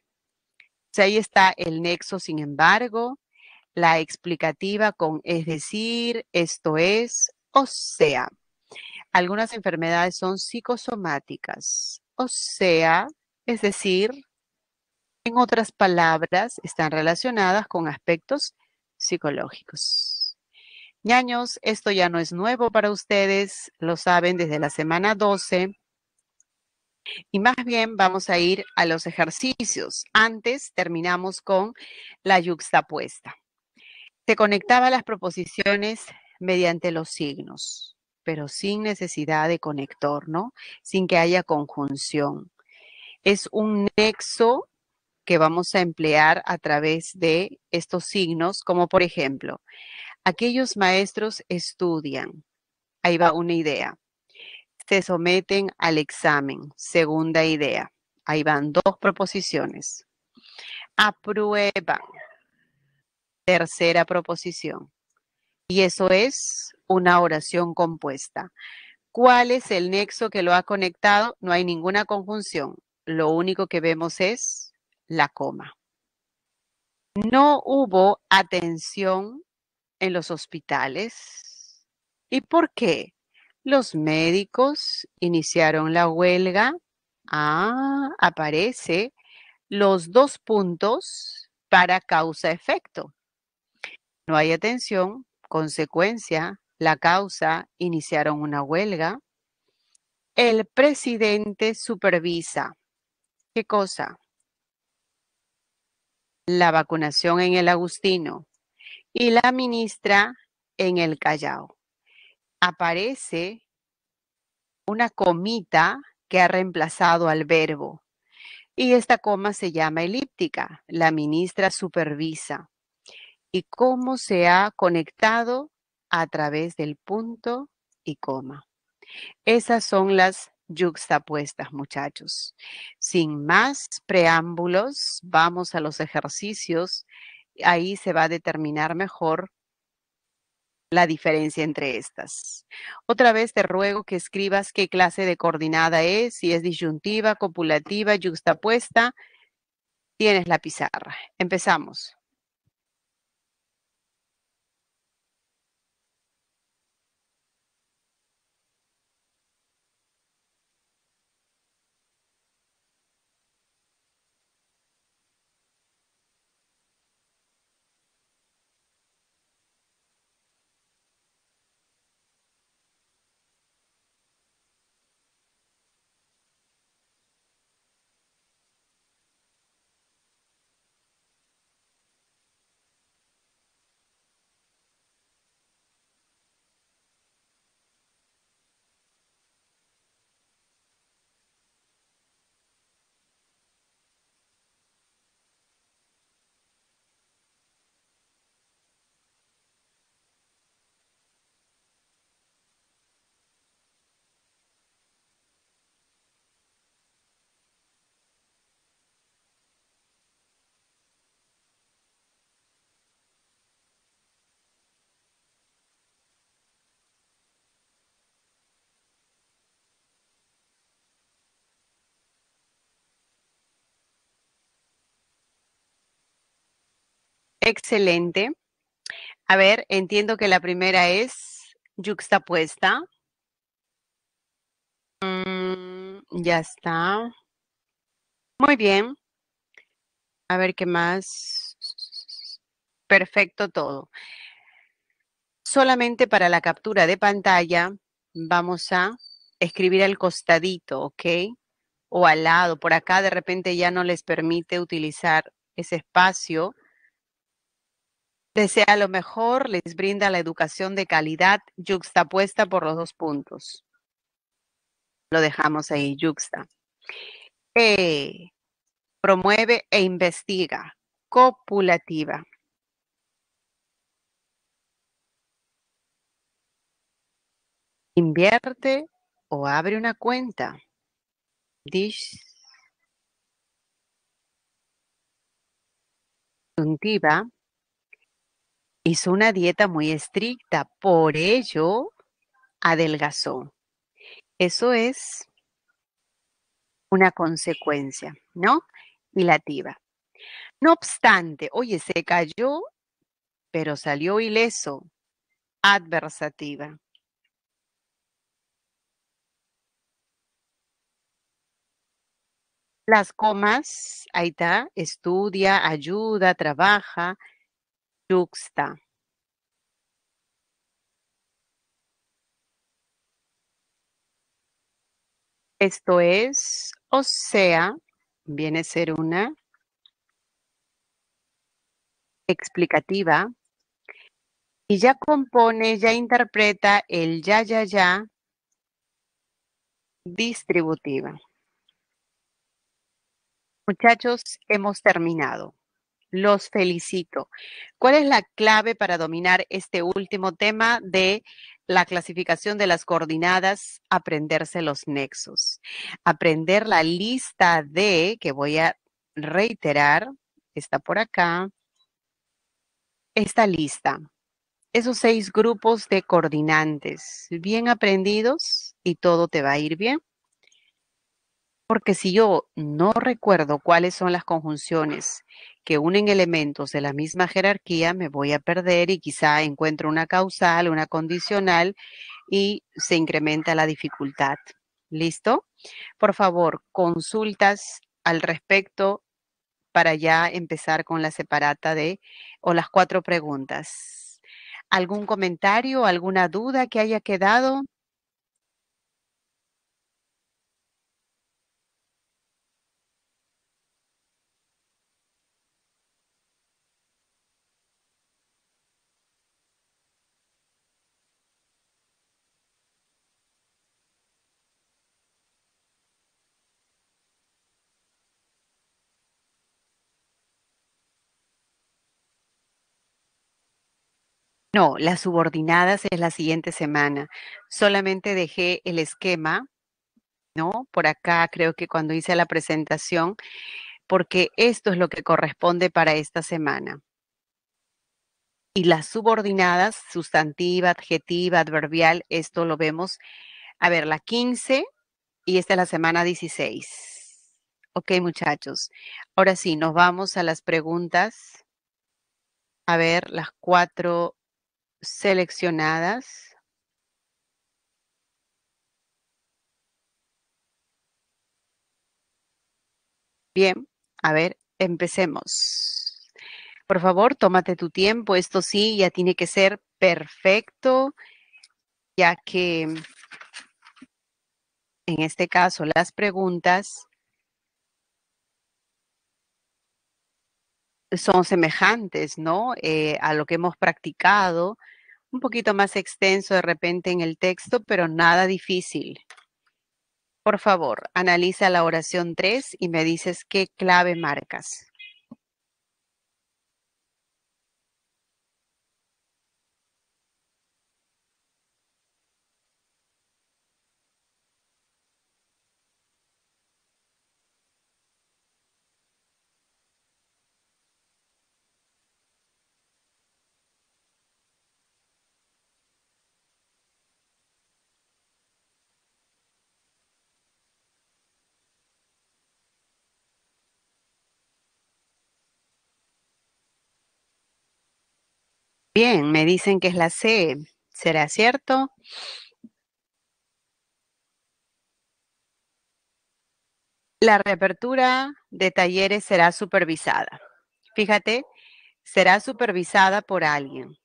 ahí está el nexo, sin embargo, la explicativa con es decir, esto es, o sea. Algunas enfermedades son psicosomáticas, o sea, es decir, en otras palabras, están relacionadas con aspectos psicológicos. Yaños, esto ya no es nuevo para ustedes, lo saben desde la semana 12. Y más bien vamos a ir a los ejercicios. Antes terminamos con la yuxtapuesta. Se conectaba las proposiciones mediante los signos, pero sin necesidad de conector, ¿no? Sin que haya conjunción. Es un nexo que vamos a emplear a través de estos signos, como por ejemplo, aquellos maestros estudian, ahí va una idea, se someten al examen, segunda idea, ahí van dos proposiciones, aprueban, tercera proposición, y eso es una oración compuesta. ¿Cuál es el nexo que lo ha conectado? No hay ninguna conjunción. Lo único que vemos es la coma. No hubo atención en los hospitales. ¿Y por qué? Los médicos iniciaron la huelga. Ah, aparece los dos puntos para causa-efecto. No hay atención, consecuencia, la causa, iniciaron una huelga. El presidente supervisa. ¿Qué cosa? la vacunación en el Agustino y la ministra en el Callao. Aparece una comita que ha reemplazado al verbo y esta coma se llama elíptica. La ministra supervisa y cómo se ha conectado a través del punto y coma. Esas son las yuxtapuestas, muchachos. Sin más preámbulos, vamos a los ejercicios. Ahí se va a determinar mejor la diferencia entre estas. Otra vez te ruego que escribas qué clase de coordinada es, si es disyuntiva, copulativa, yuxtapuesta. Tienes la pizarra. Empezamos. Excelente. A ver, entiendo que la primera es yuxtapuesta. Mm, ya está. Muy bien. A ver qué más. Perfecto todo. Solamente para la captura de pantalla vamos a escribir al costadito, ¿ok? O al lado. Por acá de repente ya no les permite utilizar ese espacio desea lo mejor, les brinda la educación de calidad yuxtapuesta por los dos puntos. Lo dejamos ahí, yuxta. Eh, promueve e investiga, copulativa. Invierte o abre una cuenta. Dish hizo una dieta muy estricta, por ello adelgazó. Eso es una consecuencia, ¿no? Ilativa. No obstante, oye, se cayó, pero salió ileso, adversativa. Las comas, ahí está, estudia, ayuda, trabaja, esto es, o sea, viene a ser una explicativa y ya compone, ya interpreta el ya, ya, ya distributiva. Muchachos, hemos terminado. Los felicito. ¿Cuál es la clave para dominar este último tema de la clasificación de las coordinadas? Aprenderse los nexos. Aprender la lista de, que voy a reiterar, está por acá, esta lista. Esos seis grupos de coordinantes, bien aprendidos y todo te va a ir bien. Porque si yo no recuerdo cuáles son las conjunciones que unen elementos de la misma jerarquía, me voy a perder y quizá encuentro una causal, una condicional y se incrementa la dificultad. ¿Listo? Por favor, consultas al respecto para ya empezar con la separata de o las cuatro preguntas. ¿Algún comentario, alguna duda que haya quedado? No, las subordinadas es la siguiente semana. Solamente dejé el esquema, ¿no? Por acá creo que cuando hice la presentación, porque esto es lo que corresponde para esta semana. Y las subordinadas, sustantiva, adjetiva, adverbial, esto lo vemos. A ver, la 15 y esta es la semana 16. Ok, muchachos. Ahora sí, nos vamos a las preguntas. A ver, las cuatro seleccionadas. Bien, a ver, empecemos. Por favor, tómate tu tiempo. Esto sí, ya tiene que ser perfecto, ya que en este caso las preguntas son semejantes, ¿no? Eh, a lo que hemos practicado, un poquito más extenso de repente en el texto, pero nada difícil. Por favor, analiza la oración 3 y me dices qué clave marcas. Bien, me dicen que es la C. ¿Será cierto? La reapertura de talleres será supervisada. Fíjate, será supervisada por alguien.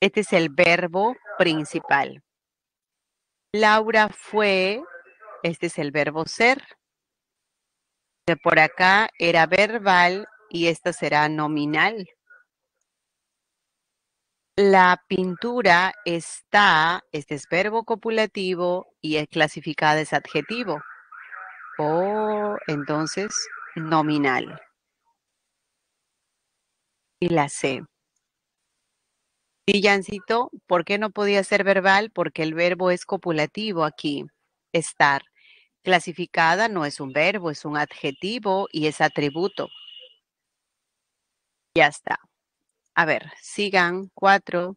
Este es el verbo principal. Laura fue, este es el verbo ser por acá era verbal y esta será nominal. La pintura está, este es verbo copulativo y es clasificada es adjetivo. O oh, entonces nominal. Y la C. Jancito, ¿por qué no podía ser verbal? Porque el verbo es copulativo aquí, estar. Clasificada no es un verbo, es un adjetivo y es atributo. Ya está. A ver, sigan. Cuatro.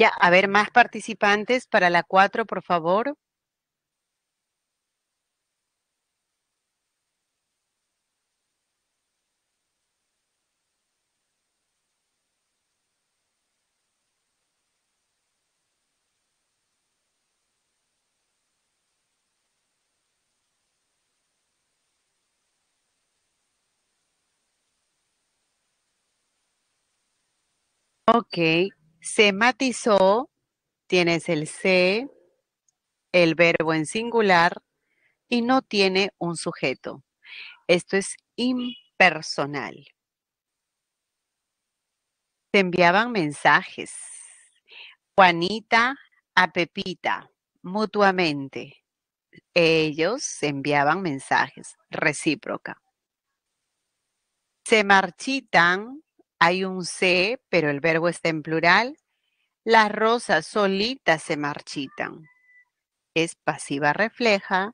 Ya, a ver, más participantes para la 4, por favor. Okay. Se matizó, tienes el se, el verbo en singular y no tiene un sujeto. Esto es impersonal. Se enviaban mensajes. Juanita a Pepita, mutuamente. Ellos se enviaban mensajes, recíproca. Se marchitan, hay un C, pero el verbo está en plural. Las rosas solitas se marchitan. Es pasiva refleja.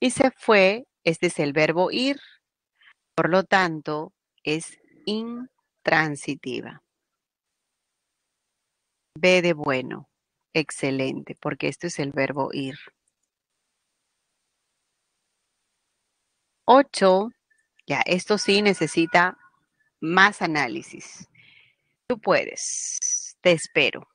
Y se fue, este es el verbo ir. Por lo tanto, es intransitiva. B de bueno. Excelente, porque esto es el verbo ir. Ocho. Ya, esto sí necesita más análisis. Tú puedes, te espero.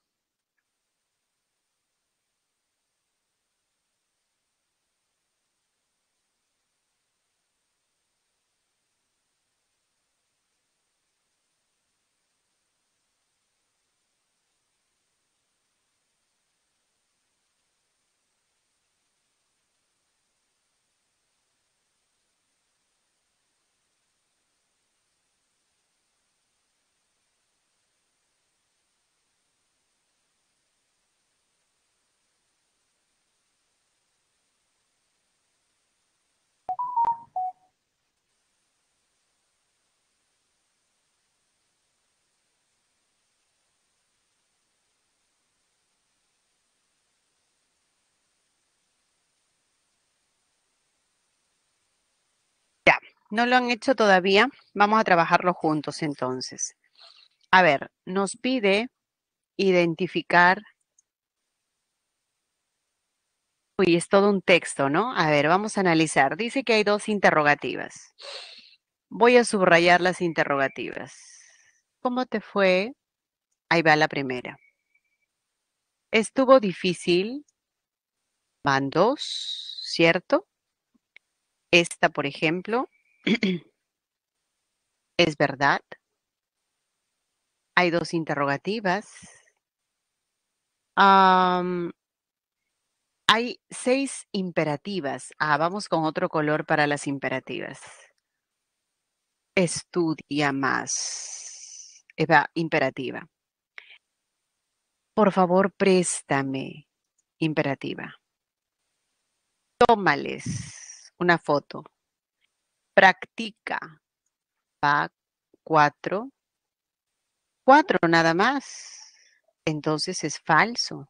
No lo han hecho todavía. Vamos a trabajarlo juntos entonces. A ver, nos pide identificar. Uy, es todo un texto, ¿no? A ver, vamos a analizar. Dice que hay dos interrogativas. Voy a subrayar las interrogativas. ¿Cómo te fue? Ahí va la primera. Estuvo difícil. Van dos, ¿cierto? Esta, por ejemplo, ¿Es verdad? Hay dos interrogativas. hay seis imperativas. Ah, vamos con otro color para las imperativas. Estudia más. imperativa. Por favor, préstame. Imperativa. Tómales una foto practica. Va cuatro, cuatro nada más. Entonces es falso.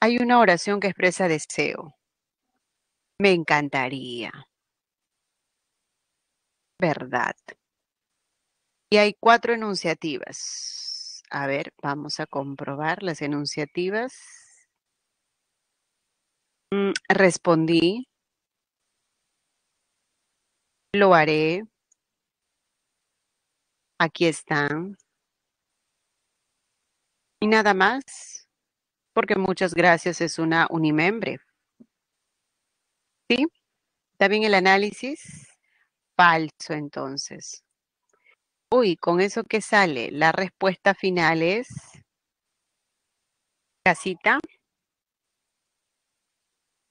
Hay una oración que expresa deseo. Me encantaría. Verdad. Y hay cuatro enunciativas. A ver, vamos a comprobar las enunciativas. Mm, respondí, lo haré, aquí están. Y nada más, porque muchas gracias es una unimembre. ¿Sí? ¿Está bien el análisis? Falso entonces. Uy, con eso que sale, la respuesta final es casita.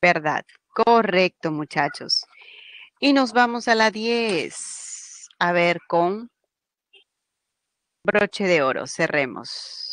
¿verdad? Correcto, muchachos. Y nos vamos a la 10. A ver, con broche de oro, cerremos.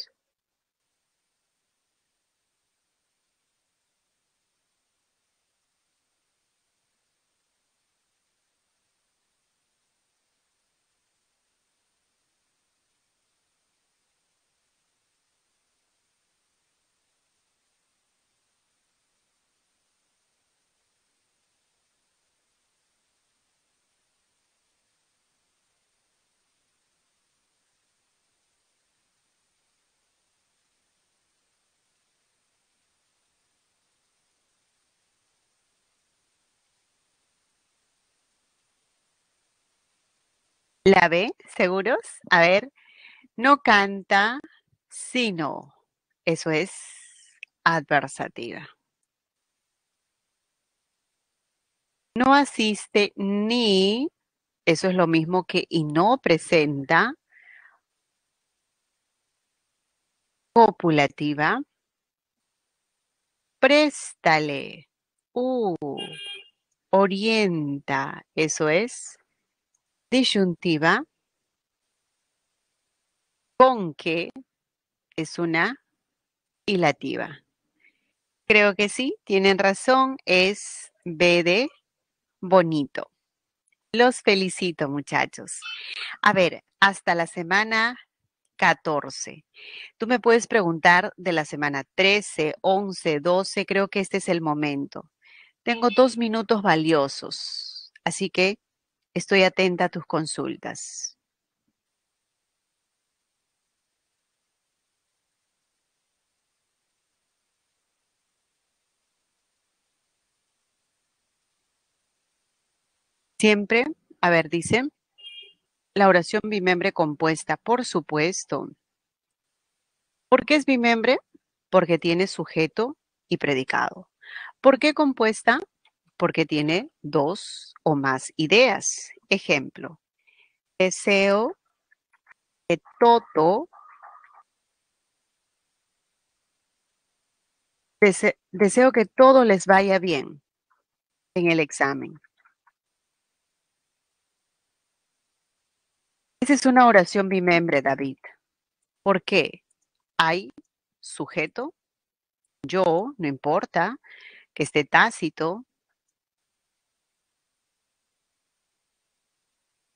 La ve? seguros. A ver, no canta, sino. Eso es adversativa. No asiste ni, eso es lo mismo que y no presenta, copulativa. Préstale, u, uh, orienta, eso es disyuntiva con que es una ilativa. Creo que sí, tienen razón, es B de bonito. Los felicito muchachos. A ver, hasta la semana 14. Tú me puedes preguntar de la semana 13, 11, 12, creo que este es el momento. Tengo dos minutos valiosos, así que Estoy atenta a tus consultas. Siempre, a ver, dice, la oración bimembre compuesta, por supuesto. ¿Por qué es bimembre? Porque tiene sujeto y predicado. ¿Por qué compuesta? porque tiene dos o más ideas. Ejemplo, deseo que todo. deseo que todo les vaya bien en el examen. Esa es una oración bimembre, David, ¿Por qué? hay sujeto, yo, no importa, que esté tácito,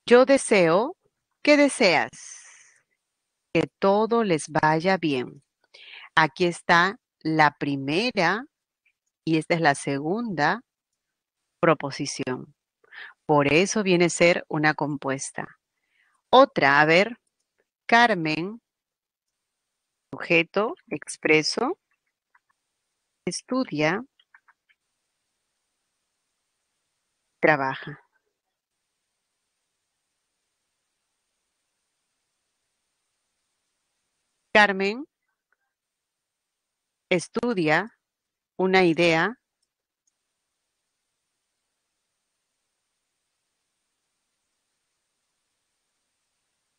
Yo deseo, que deseas? Que todo les vaya bien. Aquí está la primera y esta es la segunda proposición. Por eso viene a ser una compuesta. Otra, a ver, Carmen, sujeto expreso, estudia, trabaja. Carmen estudia una idea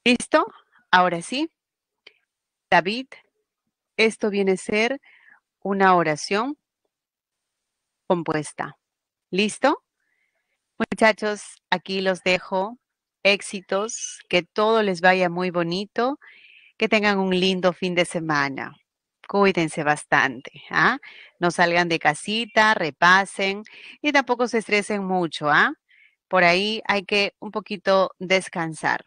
¿Listo? Ahora sí. David, esto viene a ser una oración compuesta. ¿Listo? Muchachos, aquí los dejo. Éxitos, que todo les vaya muy bonito que tengan un lindo fin de semana. Cuídense bastante. ¿ah? No salgan de casita, repasen y tampoco se estresen mucho. ¿ah? Por ahí hay que un poquito descansar.